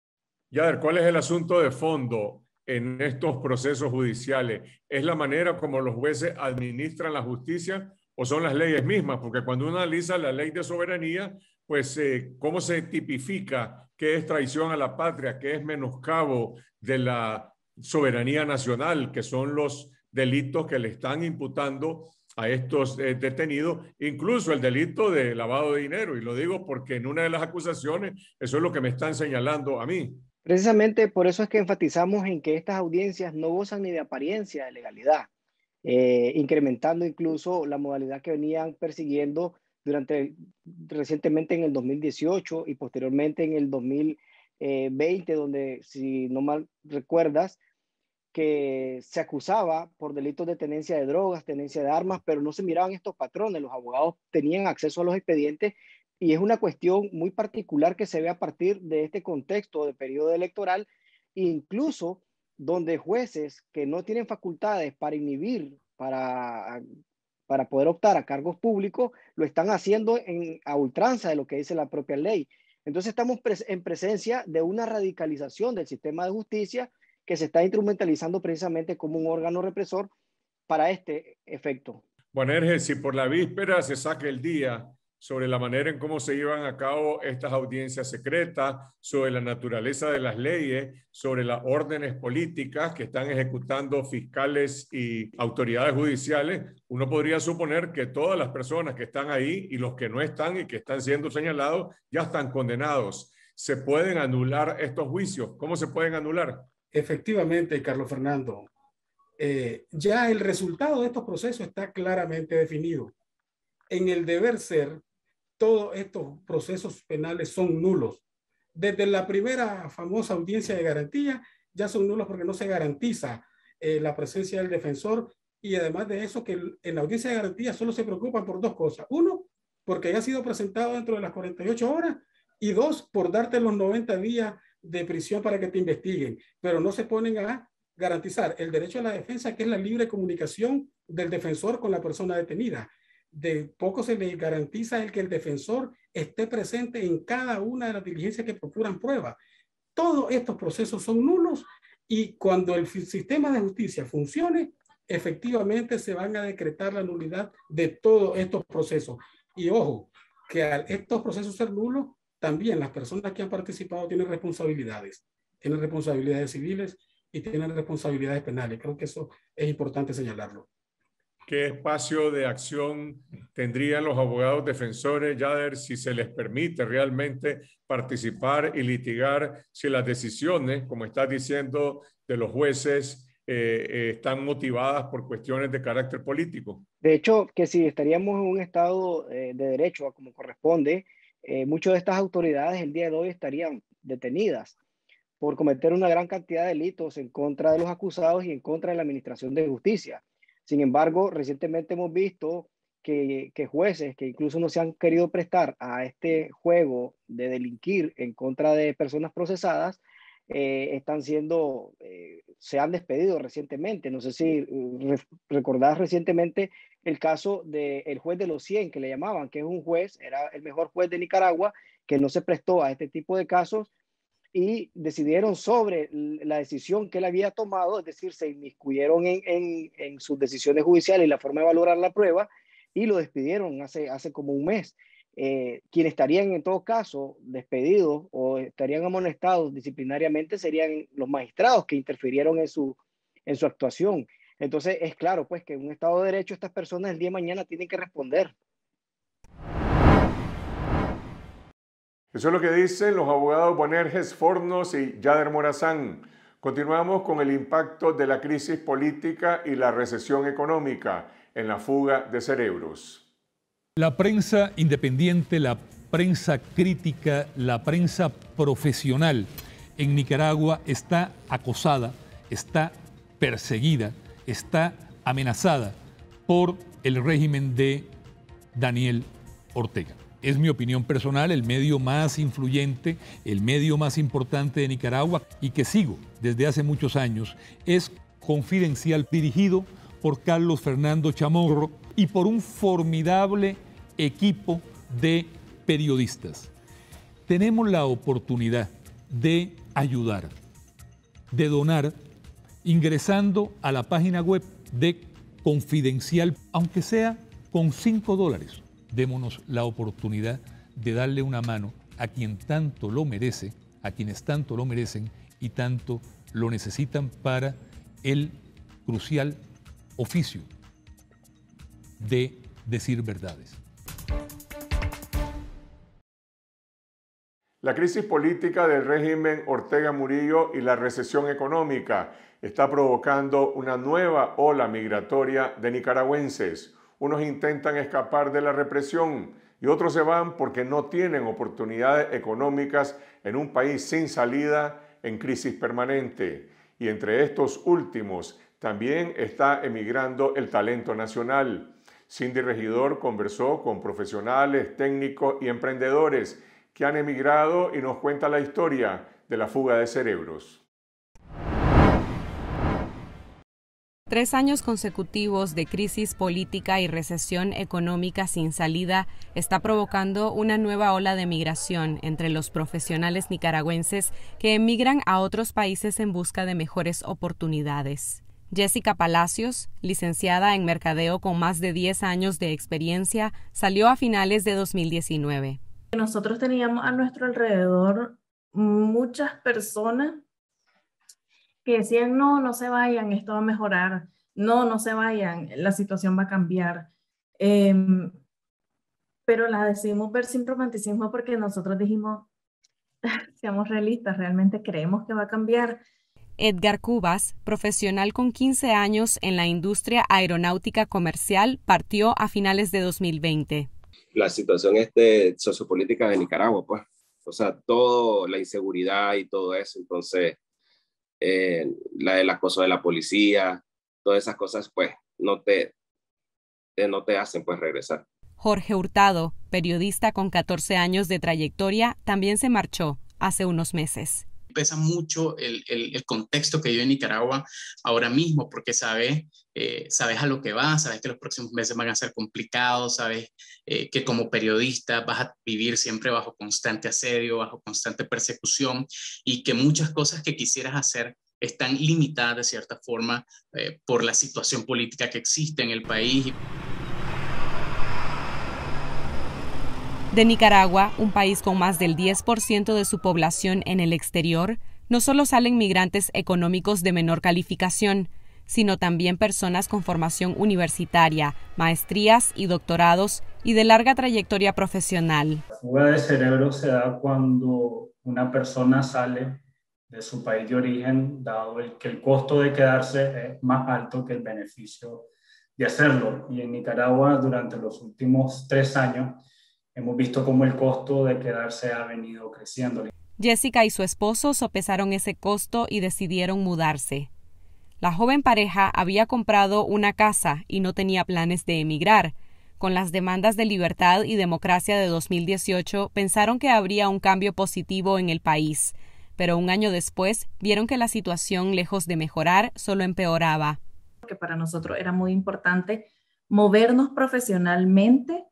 Ya ver, ¿cuál es el asunto de fondo en estos procesos judiciales? ¿Es la manera como los jueces administran la justicia o son las leyes mismas? Porque cuando uno analiza la ley de soberanía, pues eh, cómo se tipifica qué es traición a la patria, qué es menoscabo de la soberanía nacional, que son los delitos que le están imputando a estos eh, detenidos, incluso el delito de lavado de dinero. Y lo digo porque en una de las acusaciones, eso es lo que me están señalando a mí. Precisamente por eso es que enfatizamos en que estas audiencias no gozan ni de apariencia de legalidad, eh, incrementando incluso la modalidad que venían persiguiendo durante recientemente en el 2018 y posteriormente en el 2020, eh, donde si no mal recuerdas, que se acusaba por delitos de tenencia de drogas, tenencia de armas, pero no se miraban estos patrones. Los abogados tenían acceso a los expedientes y es una cuestión muy particular que se ve a partir de este contexto de periodo electoral, incluso donde jueces que no tienen facultades para inhibir, para, poder optar a cargos públicos, lo están haciendo en, a ultranza de lo que dice la propia ley. Entonces estamos en presencia de una radicalización del sistema de justicia que se está instrumentalizando precisamente como un órgano represor para este efecto. Bueno, Erge, si por la víspera se saca el día sobre la manera en cómo se llevan a cabo estas audiencias secretas, sobre la naturaleza de las leyes, sobre las órdenes políticas que están ejecutando fiscales y autoridades judiciales, uno podría suponer que todas las personas que están ahí y los que no están y que están siendo señalados ya están condenados. ¿Se pueden anular estos juicios? ¿Cómo se pueden anular? Efectivamente, Carlos Fernando, eh, ya el resultado de estos procesos está claramente definido. En el deber ser, todos estos procesos penales son nulos. Desde la primera famosa audiencia de garantía, ya son nulos porque no se garantiza eh, la presencia del defensor y además de eso que en la audiencia de garantía solo se preocupan por dos cosas. Uno, porque haya sido presentado dentro de las 48 horas y dos, por darte los 90 días de prisión para que te investiguen, pero no se ponen a garantizar el derecho a la defensa, que es la libre comunicación del defensor con la persona detenida. De poco se le garantiza el que el defensor esté presente en cada una de las diligencias que procuran prueba. Todos estos procesos son nulos y cuando el sistema de justicia funcione, efectivamente se van a decretar la nulidad de todos estos procesos. Y ojo, que al estos procesos ser nulos, también las personas que han participado tienen responsabilidades, tienen responsabilidades civiles y tienen responsabilidades penales. Creo que eso es importante señalarlo. ¿Qué espacio de acción tendrían los abogados defensores, Yader, si se les permite realmente participar y litigar, si las decisiones, como estás diciendo, de los jueces eh, eh, están motivadas por cuestiones de carácter político? De hecho, que si estaríamos en un estado eh, de derecho, como corresponde, eh, muchas de estas autoridades el día de hoy estarían detenidas por cometer una gran cantidad de delitos en contra de los acusados y en contra de la Administración de Justicia. Sin embargo, recientemente hemos visto que, jueces que incluso no se han querido prestar a este juego de delinquir en contra de personas procesadas, eh, están siendo, eh, se han despedido recientemente. No sé si re recordás recientemente el caso del juez de los 100, que le llamaban, que es un juez, era el mejor juez de Nicaragua, que no se prestó a este tipo de casos y decidieron sobre la decisión que él había tomado, es decir, se inmiscuyeron en, en, sus decisiones judiciales y la forma de valorar la prueba y lo despidieron hace, hace como un mes. Eh, quienes estarían en todo caso despedidos o estarían amonestados disciplinariamente serían los magistrados que interfirieron en su, en su actuación. Entonces, es claro, pues, que en un Estado de Derecho estas personas el día de mañana tienen que responder. Eso es lo que dicen los abogados Bonerges Fornos y Yader Morazán. Continuamos con el impacto de la crisis política y la recesión económica en la fuga de cerebros. La prensa independiente, la prensa crítica, la prensa profesional en Nicaragua está acosada, está perseguida está amenazada por el régimen de Daniel Ortega. Es mi opinión personal, el medio más influyente, el medio más importante de Nicaragua y que sigo desde hace muchos años, es Confidencial, dirigido por Carlos Fernando Chamorro y por un formidable equipo de periodistas. Tenemos la oportunidad de ayudar, de donar ingresando a la página web de Confidencial, aunque sea con 5 dólares. Démonos la oportunidad de darle una mano a quien tanto lo merece, a quienes tanto lo merecen y tanto lo necesitan para el crucial oficio de decir verdades. La crisis política del régimen Ortega Murillo y la recesión económica está provocando una nueva ola migratoria de nicaragüenses. Unos intentan escapar de la represión y otros se van porque no tienen oportunidades económicas en un país sin salida, en crisis permanente. Y entre estos últimos también está emigrando el talento nacional. Cindy Regidor conversó con profesionales, técnicos y emprendedores que han emigrado y nos cuenta la historia de la fuga de cerebros. Tres años consecutivos de crisis política y recesión económica sin salida está provocando una nueva ola de migración entre los profesionales nicaragüenses que emigran a otros países en busca de mejores oportunidades. Jessica Palacios, licenciada en mercadeo con más de 10 años de experiencia, salió a finales de 2019. Nosotros teníamos a nuestro alrededor muchas personas que decían, no, no se vayan, esto va a mejorar, no, no se vayan, la situación va a cambiar. Em, pero la decidimos ver sin romanticismo porque nosotros dijimos, seamos realistas, realmente creemos que va a cambiar. Edgar Cubas, profesional con 15 años en la industria aeronáutica comercial, partió a finales de 2020. La situación este sociopolítica de Nicaragua, pues, o sea, toda la inseguridad y todo eso, entonces eh, la, del acoso de la policía, todas esas cosas, pues no te, eh, no te hacen pues regresar. Jorge Hurtado, periodista con 14 años de trayectoria, también se marchó hace unos meses pesa mucho el, el, contexto que vive Nicaragua ahora mismo, porque sabes, eh, sabes a lo que vas, sabes que los próximos meses van a ser complicados, sabes eh, que como periodista vas a vivir siempre bajo constante asedio, bajo constante persecución y que muchas cosas que quisieras hacer están limitadas de cierta forma eh, por la situación política que existe en el país. de Nicaragua, un país con más del 10% de su población en el exterior, no solo salen migrantes económicos de menor calificación, sino también personas con formación universitaria, maestrías y doctorados y de larga trayectoria profesional. La fuga de cerebro se da cuando una persona sale de su país de origen, dado que el costo de quedarse es más alto que el beneficio de hacerlo. Y en Nicaragua, durante los últimos tres años, hemos visto cómo el costo de quedarse ha venido creciendo. Jessica y su esposo sopesaron ese costo y decidieron mudarse. La joven pareja había comprado una casa y no tenía planes de emigrar. Con las demandas de libertad y democracia de 2018 pensaron que habría un cambio positivo en el país, pero un año después vieron que la situación, lejos de mejorar, solo empeoraba. Que para nosotros era muy importante movernos profesionalmente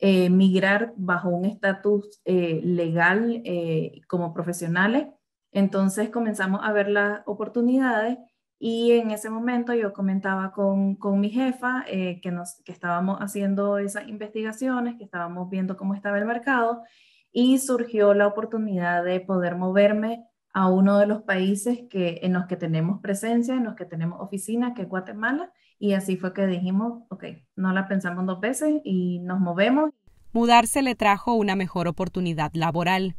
eh, migrar bajo un estatus eh, legal eh, como profesionales. Entonces comenzamos a ver las oportunidades y en ese momento yo comentaba con, mi jefa que, nos, que estábamos haciendo esas investigaciones, que estábamos viendo cómo estaba el mercado y surgió la oportunidad de poder moverme a uno de los países que, en los que tenemos presencia, en los que tenemos oficina, que es Guatemala, y así fue que dijimos, ok, no la pensamos dos veces y nos movemos. Mudarse le trajo una mejor oportunidad laboral.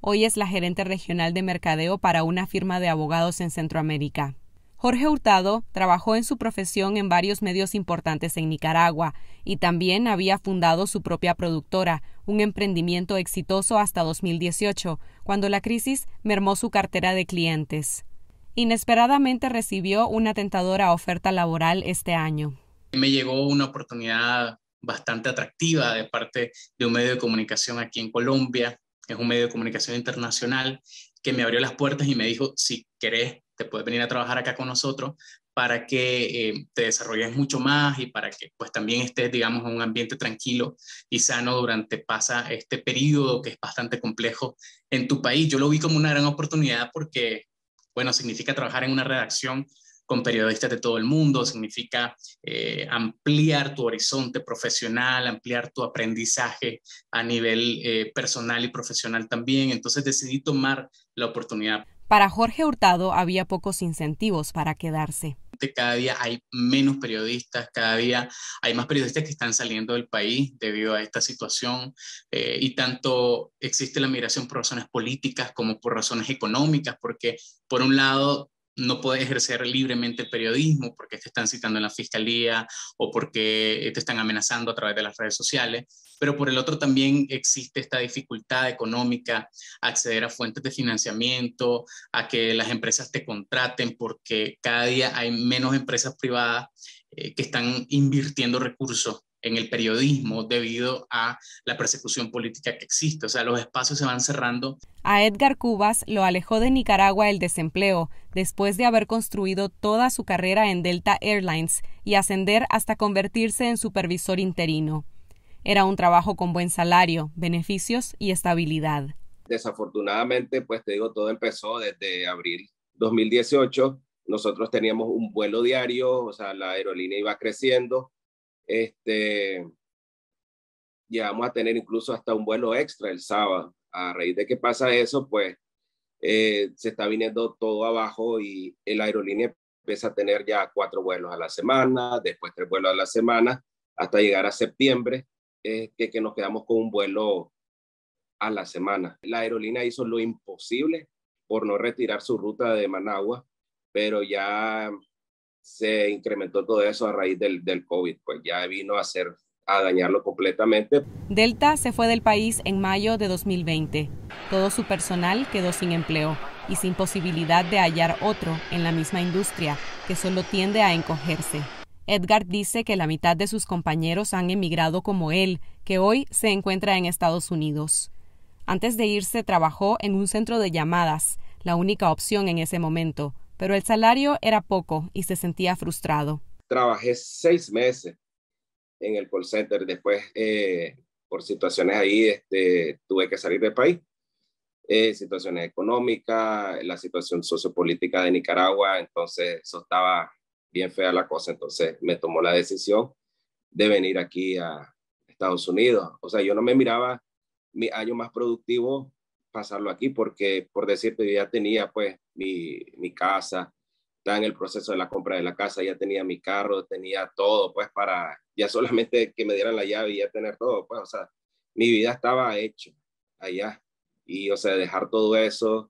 Hoy es la gerente regional de mercadeo para una firma de abogados en Centroamérica. Jorge Hurtado trabajó en su profesión en varios medios importantes en Nicaragua y también había fundado su propia productora, un emprendimiento exitoso hasta 2018, cuando la crisis mermó su cartera de clientes inesperadamente recibió una tentadora oferta laboral este año. Me llegó una oportunidad bastante atractiva de parte de un medio de comunicación aquí en Colombia, es un medio de comunicación internacional, que me abrió las puertas y me dijo, si querés, te puedes venir a trabajar acá con nosotros para que eh, te desarrolles mucho más y para que pues también estés, digamos, en un ambiente tranquilo y sano durante pasa este periodo que es bastante complejo en tu país. Yo lo vi como una gran oportunidad porque bueno, significa trabajar en una redacción con periodistas de todo el mundo, significa eh, ampliar tu horizonte profesional, ampliar tu aprendizaje a nivel eh, personal y profesional también. Entonces decidí tomar la oportunidad. Para Jorge Hurtado había pocos incentivos para quedarse cada día hay menos periodistas, cada día hay más periodistas que están saliendo del país debido a esta situación eh, y tanto existe la migración por razones políticas como por razones económicas, porque por un lado no puedes ejercer libremente el periodismo porque te están citando en la fiscalía o porque eh, te están amenazando a través de las redes sociales, pero por el otro también existe esta dificultad económica, acceder a fuentes de financiamiento, a que las empresas te contraten porque cada día hay menos empresas privadas eh, que están invirtiendo recursos en el periodismo debido a la persecución política que existe. O sea, los espacios se van cerrando. A Edgar Cubas lo alejó de Nicaragua el desempleo, después de haber construido toda su carrera en Delta Airlines y ascender hasta convertirse en supervisor interino. Era un trabajo con buen salario, beneficios y estabilidad. Desafortunadamente, pues te digo, todo empezó desde abril 2018. Nosotros teníamos un vuelo diario, o sea, la aerolínea iba creciendo este, llegamos a tener incluso hasta un vuelo extra el sábado. A raíz de que pasa eso, pues eh, se está viniendo todo abajo y la aerolínea empieza a tener ya cuatro vuelos a la semana, después tres vuelos a la semana, hasta llegar a septiembre, eh, que, que nos quedamos con un vuelo a la semana. La aerolínea hizo lo imposible por no retirar su ruta de Managua, pero ya se incrementó todo eso a raíz del, del COVID, pues ya vino a a dañarlo completamente. Delta se fue del país en mayo de 2020. Todo su personal quedó sin empleo y sin posibilidad de hallar otro en la misma industria, que solo tiende a encogerse. Edgar dice que la mitad de sus compañeros han emigrado como él, que hoy se encuentra en Estados Unidos. Antes de irse trabajó en un centro de llamadas, la única opción en ese momento, pero el salario era poco y se sentía frustrado. Trabajé seis meses en el call center, después eh, por situaciones ahí este, tuve que salir del país, eh, situaciones económicas, la situación sociopolítica de Nicaragua, entonces eso estaba bien fea la cosa, entonces me tomó la decisión de venir aquí a Estados Unidos. O sea, yo no me miraba mi año más productivo pasarlo aquí porque, por decirte, ya tenía pues mi, mi casa, estaba en el proceso de la compra de la casa, ya tenía mi carro, tenía todo pues para ya solamente que me dieran la llave y ya tener todo, pues o sea, mi vida estaba hecha allá y o sea, dejar todo eso,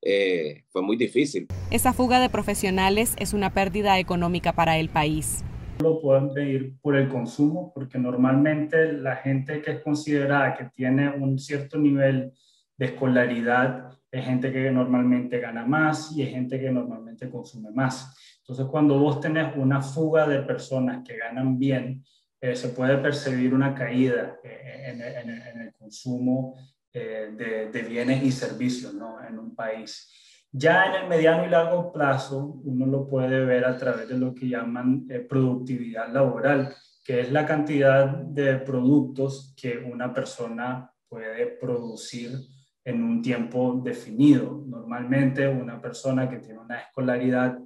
eh, fue muy difícil. Esa fuga de profesionales es una pérdida económica para el país. Lo pueden pedir por el consumo, porque normalmente la gente que es considerada que tiene un cierto nivel de escolaridad es gente que normalmente gana más y es gente que normalmente consume más. Entonces, cuando vos tenés una fuga de personas que ganan bien, eh, se puede percibir una caída eh, en, el consumo eh, de, bienes y servicios ¿no? en un país. Ya en el mediano y largo plazo, uno lo puede ver a través de lo que llaman productividad laboral, que es la cantidad de productos que una persona puede producir en un tiempo definido. Normalmente una persona que tiene una escolaridad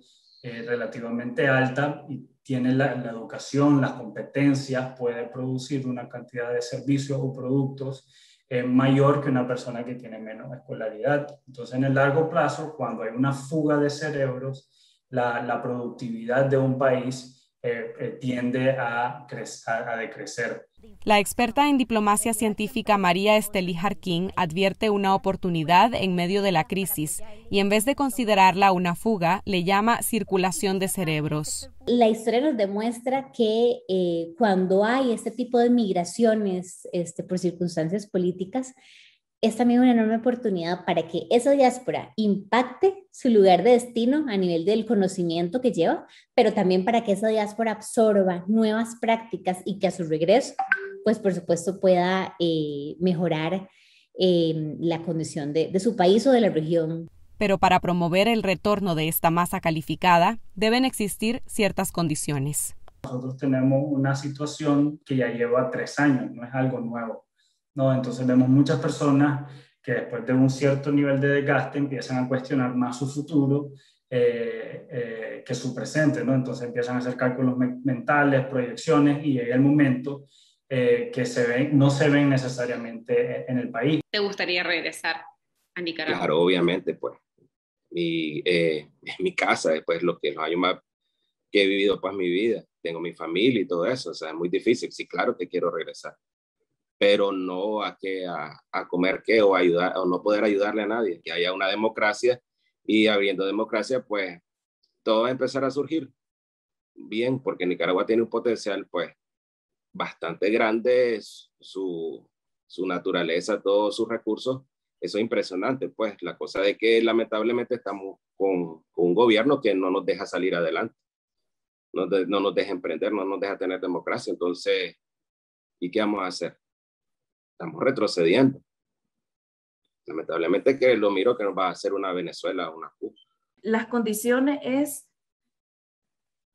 eh, relativamente alta y tiene la, educación, las competencias, puede producir una cantidad de servicios o productos eh, mayor que una persona que tiene menos escolaridad. Entonces, en el largo plazo, cuando hay una fuga de cerebros, la, productividad de un país eh, tiende a, a decrecer. La experta en diplomacia científica María Esteli Jarquín advierte una oportunidad en medio de la crisis y en vez de considerarla una fuga, le llama circulación de cerebros. La historia nos demuestra que eh, cuando hay este tipo de migraciones este, por circunstancias políticas, es también una enorme oportunidad para que esa diáspora impacte su lugar de destino a nivel del conocimiento que lleva, pero también para que esa diáspora absorba nuevas prácticas y que a su regreso pues por supuesto pueda eh, mejorar eh, la condición de, su país o de la región. Pero para promover el retorno de esta masa calificada deben existir ciertas condiciones. Nosotros tenemos una situación que ya lleva tres años, no es algo nuevo. ¿no? Entonces vemos muchas personas que después de un cierto nivel de desgaste empiezan a cuestionar más su futuro eh, que su presente, ¿no? Entonces empiezan a hacer cálculos mentales, proyecciones y llega el momento eh, que se ven, no se ven necesariamente eh, en el país. ¿Te gustaría regresar a Nicaragua? Claro, obviamente, pues. Mi, eh, es mi casa, después lo que los años más que he vivido, pues mi vida. Tengo mi familia y todo eso, o sea, es muy difícil. Sí, claro que quiero regresar, pero no a, que, a, comer qué o ayudar o no poder ayudarle a nadie. Que haya una democracia y habiendo democracia, pues todo va a empezar a surgir bien, porque Nicaragua tiene un potencial, pues bastante grande su, su naturaleza, todos sus recursos, eso es impresionante, pues la cosa de que lamentablemente estamos con, un gobierno que no nos deja salir adelante, no, no, nos deja emprender, no nos deja tener democracia, entonces, ¿y qué vamos a hacer? Estamos retrocediendo. Lamentablemente que lo miro que nos va a hacer una Venezuela, una Cuba. Las condiciones es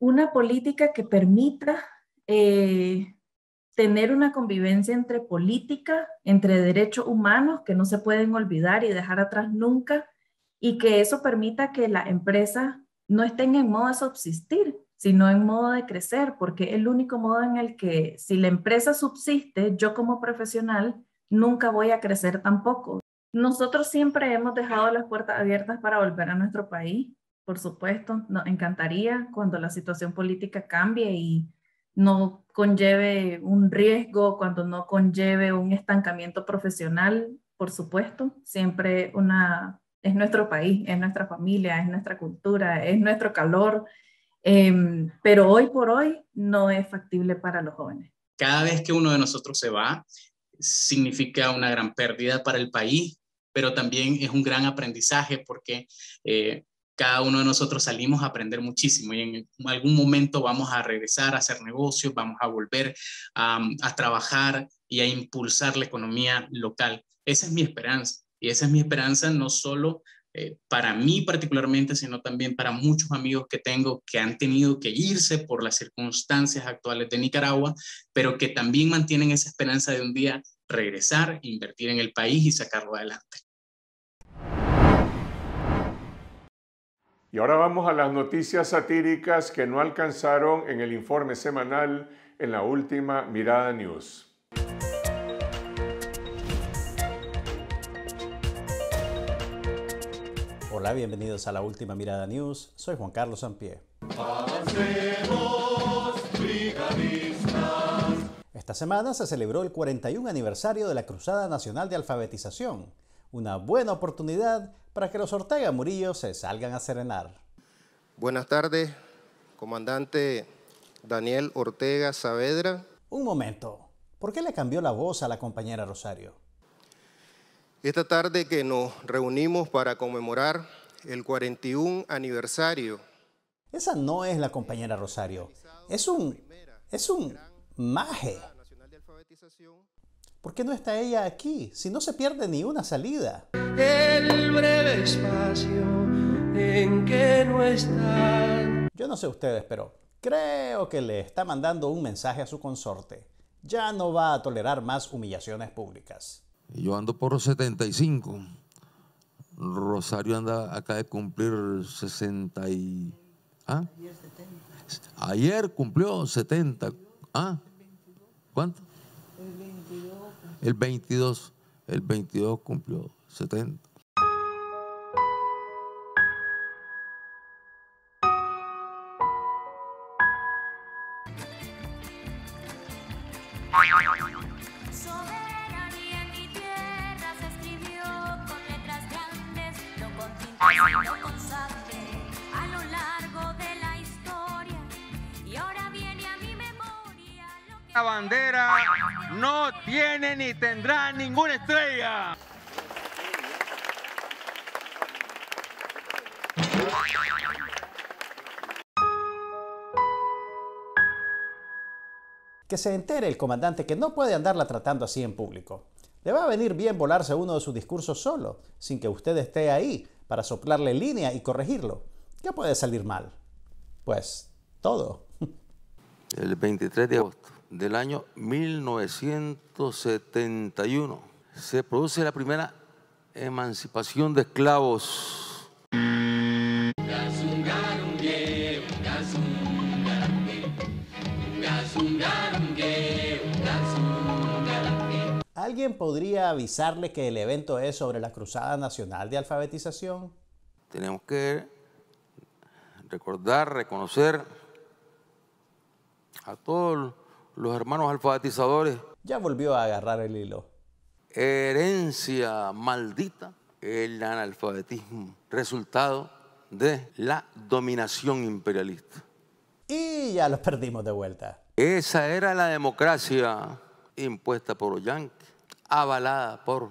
una política que permita eh, tener una convivencia entre política, entre derechos humanos que no se pueden olvidar y dejar atrás nunca, y que eso permita que la empresa no estén en modo de subsistir, sino en modo de crecer, porque es el único modo en el que si la empresa subsiste, yo como profesional nunca voy a crecer tampoco. Nosotros siempre hemos dejado las puertas abiertas para volver a nuestro país, por supuesto, nos encantaría cuando la situación política cambie y no conlleve un riesgo, cuando no conlleve un estancamiento profesional, por supuesto, siempre una, es nuestro país, es nuestra familia, es nuestra cultura, es nuestro calor, em, pero hoy por hoy no es factible para los jóvenes. Cada vez que uno de nosotros se va, significa una gran pérdida para el país, pero también es un gran aprendizaje porque eh, cada uno de nosotros salimos a aprender muchísimo y en algún momento vamos a regresar a hacer negocios, vamos a volver a, trabajar y a impulsar la economía local. Esa es mi esperanza y esa es mi esperanza no solo eh, para mí particularmente, sino también para muchos amigos que tengo que han tenido que irse por las circunstancias actuales de Nicaragua, pero que también mantienen esa esperanza de un día regresar, invertir en el país y sacarlo adelante. Y ahora vamos a las noticias satíricas que no alcanzaron en el informe semanal en la última Mirada News. Hola, bienvenidos a la última Mirada News. Soy Juan Carlos Ampie. Esta semana se celebró el 41 aniversario de la Cruzada Nacional de Alfabetización una buena oportunidad para que los Ortega Murillo se salgan a serenar. Buenas tardes, comandante Daniel Ortega Saavedra. Un momento, ¿por qué le cambió la voz a la compañera Rosario? Esta tarde que nos reunimos para conmemorar el 41 aniversario. Esa no es la compañera Rosario, es un, es un maje. ¿Por qué no está ella aquí? Si no se pierde ni una salida. El breve espacio en que no está. Yo no sé ustedes, pero creo que le está mandando un mensaje a su consorte. Ya no va a tolerar más humillaciones públicas. Yo ando por 75. Rosario anda acá de cumplir 60 ¿Ah? Ayer cumplió 70. ¿Ah? ¿Cuánto? El 22, el 22 cumplió 70. Soberan y en mi tierra se escribió con letras grandes, lo contigo. Con sangre a lo largo de la historia y ahora viene a mi memoria. La bandera... ¡Oh, no tiene ni tendrá ninguna estrella. Que se entere el comandante que no puede andarla tratando así en público. Le va a venir bien volarse uno de sus discursos solo, sin que usted esté ahí, para soplarle línea y corregirlo. ¿Qué puede salir mal? Pues todo. el 23 de agosto del año 1971, se produce la primera emancipación de esclavos. ¿Alguien podría avisarle que el evento es sobre la Cruzada Nacional de Alfabetización? Tenemos que recordar, reconocer a todos los hermanos alfabetizadores. Ya volvió a agarrar el hilo. Herencia maldita, el analfabetismo, resultado de la dominación imperialista. Y ya los perdimos de vuelta. Esa era la democracia impuesta por los avalada por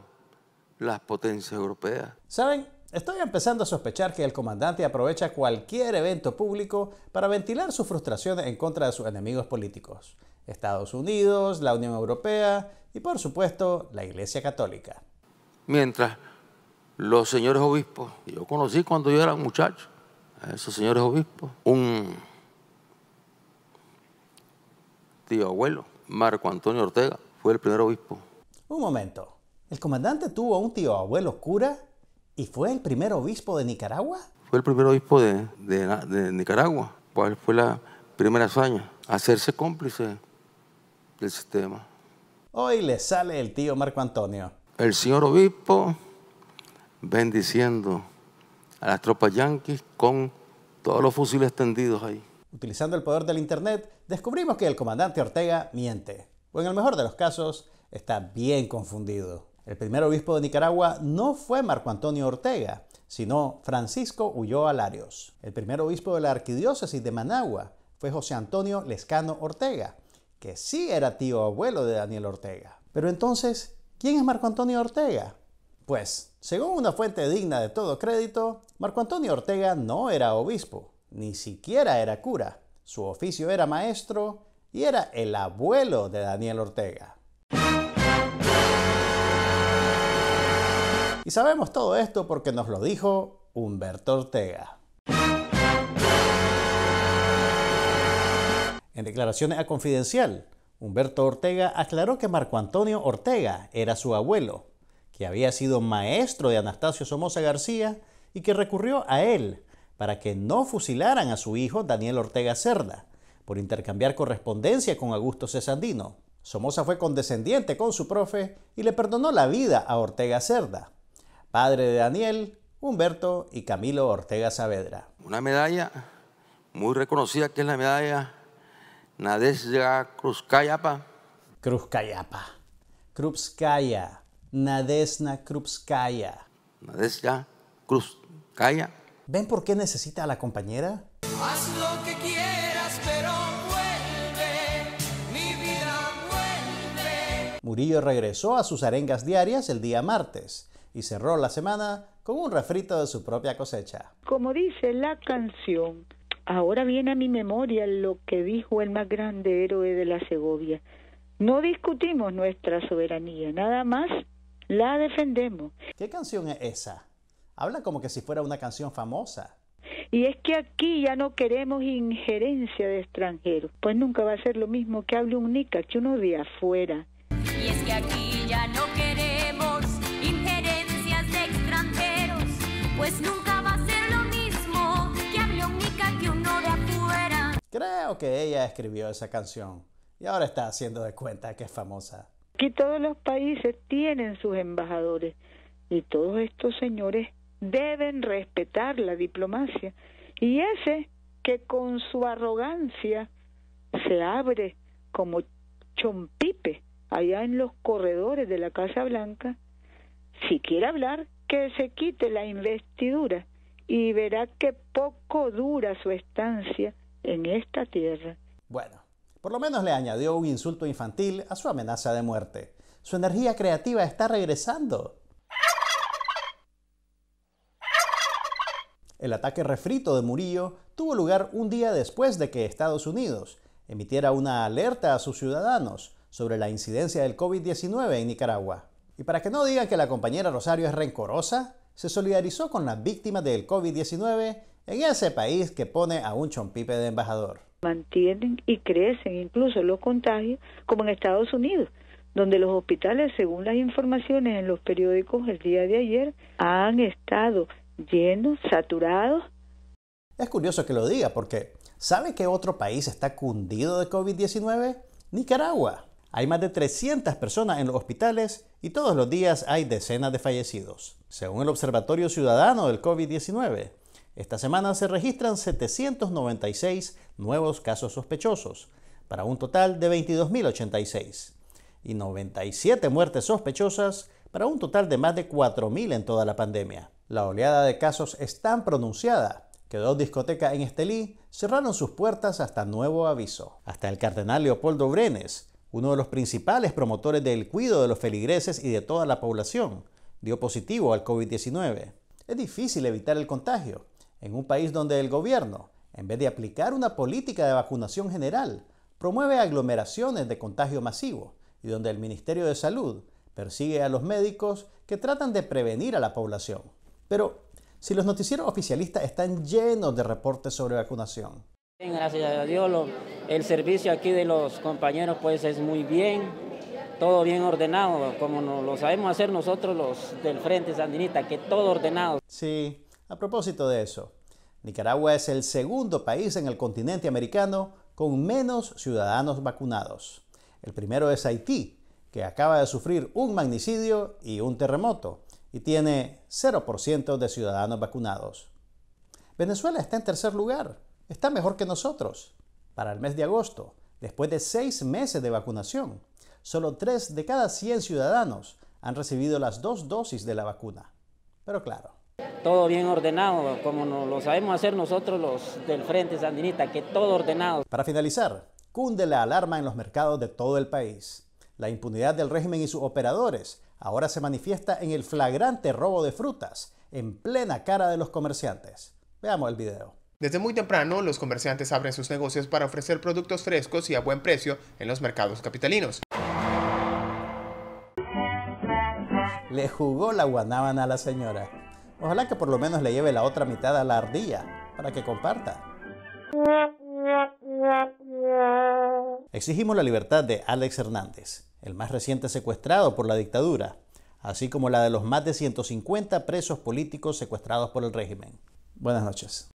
las potencias europeas. ¿Saben? Estoy empezando a sospechar que el comandante aprovecha cualquier evento público para ventilar sus frustraciones en contra de sus enemigos políticos, Estados Unidos, la Unión Europea y por supuesto la Iglesia Católica. Mientras los señores obispos, yo conocí cuando yo era un muchacho, a esos señores obispos, un tío abuelo, Marco Antonio Ortega, fue el primer obispo. Un momento, ¿el comandante tuvo un tío abuelo cura? ¿Y fue el primer obispo de Nicaragua? Fue el primer obispo de, Nicaragua. ¿Cuál fue la primera hazaña? Hacerse cómplice del sistema. Hoy le sale el tío Marco Antonio. El señor obispo bendiciendo a las tropas yanquis con todos los fusiles tendidos ahí. Utilizando el poder del Internet, descubrimos que el comandante Ortega miente, o en el mejor de los casos, está bien confundido. El primer obispo de Nicaragua no fue Marco Antonio Ortega, sino Francisco Ulloa Larios. El primer obispo de la arquidiócesis de Managua fue José Antonio Lescano Ortega, que sí era tío abuelo de Daniel Ortega. Pero entonces, ¿quién es Marco Antonio Ortega? Pues, según una fuente digna de todo crédito, Marco Antonio Ortega no era obispo, ni siquiera era cura. Su oficio era maestro y era el abuelo de Daniel Ortega. Y sabemos todo esto porque nos lo dijo Humberto Ortega. En declaraciones a Confidencial, Humberto Ortega aclaró que Marco Antonio Ortega era su abuelo, que había sido maestro de Anastasio Somoza García y que recurrió a él para que no fusilaran a su hijo Daniel Ortega Cerda por intercambiar correspondencia con Augusto Cesandino. Somoza fue condescendiente con su profe y le perdonó la vida a Ortega Cerda padre de Daniel, Humberto y Camilo Ortega Saavedra. Una medalla muy reconocida que es la medalla Nadezhda Kruzkayapa. Kruzkayapa. Kruzkaya. Nadesna Kruzkaya. Nadezhda Kruzkaya. ¿Ven por qué necesita a la compañera? Haz lo que quieras, pero vuelve, mi vida vuelve. Murillo regresó a sus arengas diarias el día martes y cerró la semana con un refrito de su propia cosecha. Como dice la canción, ahora viene a mi memoria lo que dijo el más grande héroe de la Segovia. No discutimos nuestra soberanía, nada más la defendemos. ¿Qué canción es esa? Habla como que si fuera una canción famosa. Y es que aquí ya no queremos injerencia de extranjeros, pues nunca va a ser lo mismo que hable un nica que uno de afuera. Y es que aquí pues nunca va a ser lo mismo que de afuera. Creo que ella escribió esa canción y ahora está haciendo de cuenta que es famosa. Aquí todos los países tienen sus embajadores y todos estos señores deben respetar la diplomacia. Y ese que con su arrogancia se abre como chompipe allá en los corredores de la Casa Blanca, si quiere hablar, que se quite la investidura y verá que poco dura su estancia en esta tierra. Bueno, por lo menos le añadió un insulto infantil a su amenaza de muerte. Su energía creativa está regresando. El ataque refrito de Murillo tuvo lugar un día después de que Estados Unidos emitiera una alerta a sus ciudadanos sobre la incidencia del COVID-19 en Nicaragua. Y para que no digan que la compañera Rosario es rencorosa, se solidarizó con las víctimas del COVID-19 en ese país que pone a un chompipe de embajador. Mantienen y crecen incluso los contagios, como en Estados Unidos, donde los hospitales, según las informaciones en los periódicos el día de ayer, han estado llenos, saturados. Es curioso que lo diga porque ¿sabe qué otro país está cundido de COVID-19? Nicaragua. Hay más de 300 personas en los hospitales y todos los días hay decenas de fallecidos. Según el Observatorio Ciudadano del COVID-19, esta semana se registran 796 nuevos casos sospechosos, para un total de 22.086, y 97 muertes sospechosas, para un total de más de 4.000 en toda la pandemia. La oleada de casos es tan pronunciada que dos discotecas en Estelí cerraron sus puertas hasta nuevo aviso. Hasta el cardenal Leopoldo Brenes, uno de los principales promotores del cuidado de los feligreses y de toda la población, dio positivo al COVID-19. Es difícil evitar el contagio en un país donde el gobierno, en vez de aplicar una política de vacunación general, promueve aglomeraciones de contagio masivo y donde el Ministerio de Salud persigue a los médicos que tratan de prevenir a la población. Pero si los noticieros oficialistas están llenos de reportes sobre vacunación, Gracias a Dios, el servicio aquí de los compañeros pues es muy bien, todo bien ordenado, como lo sabemos hacer nosotros los del Frente Sandinista, que todo ordenado. Sí, a propósito de eso, Nicaragua es el segundo país en el continente americano con menos ciudadanos vacunados. El primero es Haití, que acaba de sufrir un magnicidio y un terremoto, y tiene 0% de ciudadanos vacunados. Venezuela está en tercer lugar está mejor que nosotros. Para el mes de agosto, después de seis meses de vacunación, solo tres de cada 100 ciudadanos han recibido las dos dosis de la vacuna. Pero claro. Todo bien ordenado, como lo sabemos hacer nosotros los del Frente Sandinista, que todo ordenado. Para finalizar, cunde la alarma en los mercados de todo el país. La impunidad del régimen y sus operadores ahora se manifiesta en el flagrante robo de frutas en plena cara de los comerciantes. Veamos el video. Desde muy temprano, los comerciantes abren sus negocios para ofrecer productos frescos y a buen precio en los mercados capitalinos. Le jugó la guanábana a la señora. Ojalá que por lo menos le lleve la otra mitad a la ardilla para que comparta. Exigimos la libertad de Alex Hernández, el más reciente secuestrado por la dictadura, así como la de los más de 150 presos políticos secuestrados por el régimen. Buenas noches.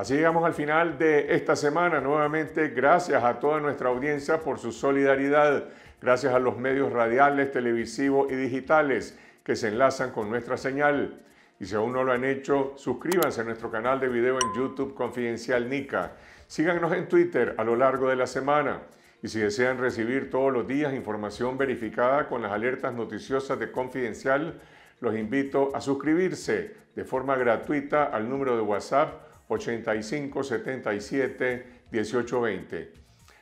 Así llegamos al final de esta semana. Nuevamente, gracias a toda nuestra audiencia por su solidaridad. Gracias a los medios radiales, televisivos y digitales que se enlazan con nuestra señal. Y si aún no lo han hecho, suscríbanse a nuestro canal de video en YouTube Confidencial Nica. Síganos en Twitter a lo largo de la semana. Y si desean recibir todos los días información verificada con las alertas noticiosas de Confidencial, los invito a suscribirse de forma gratuita al número de WhatsApp 85 77 18 20.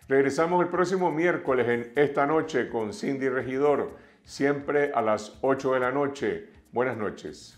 Regresamos el próximo miércoles en esta noche con Cindy Regidor, siempre a las 8 de la noche. Buenas noches.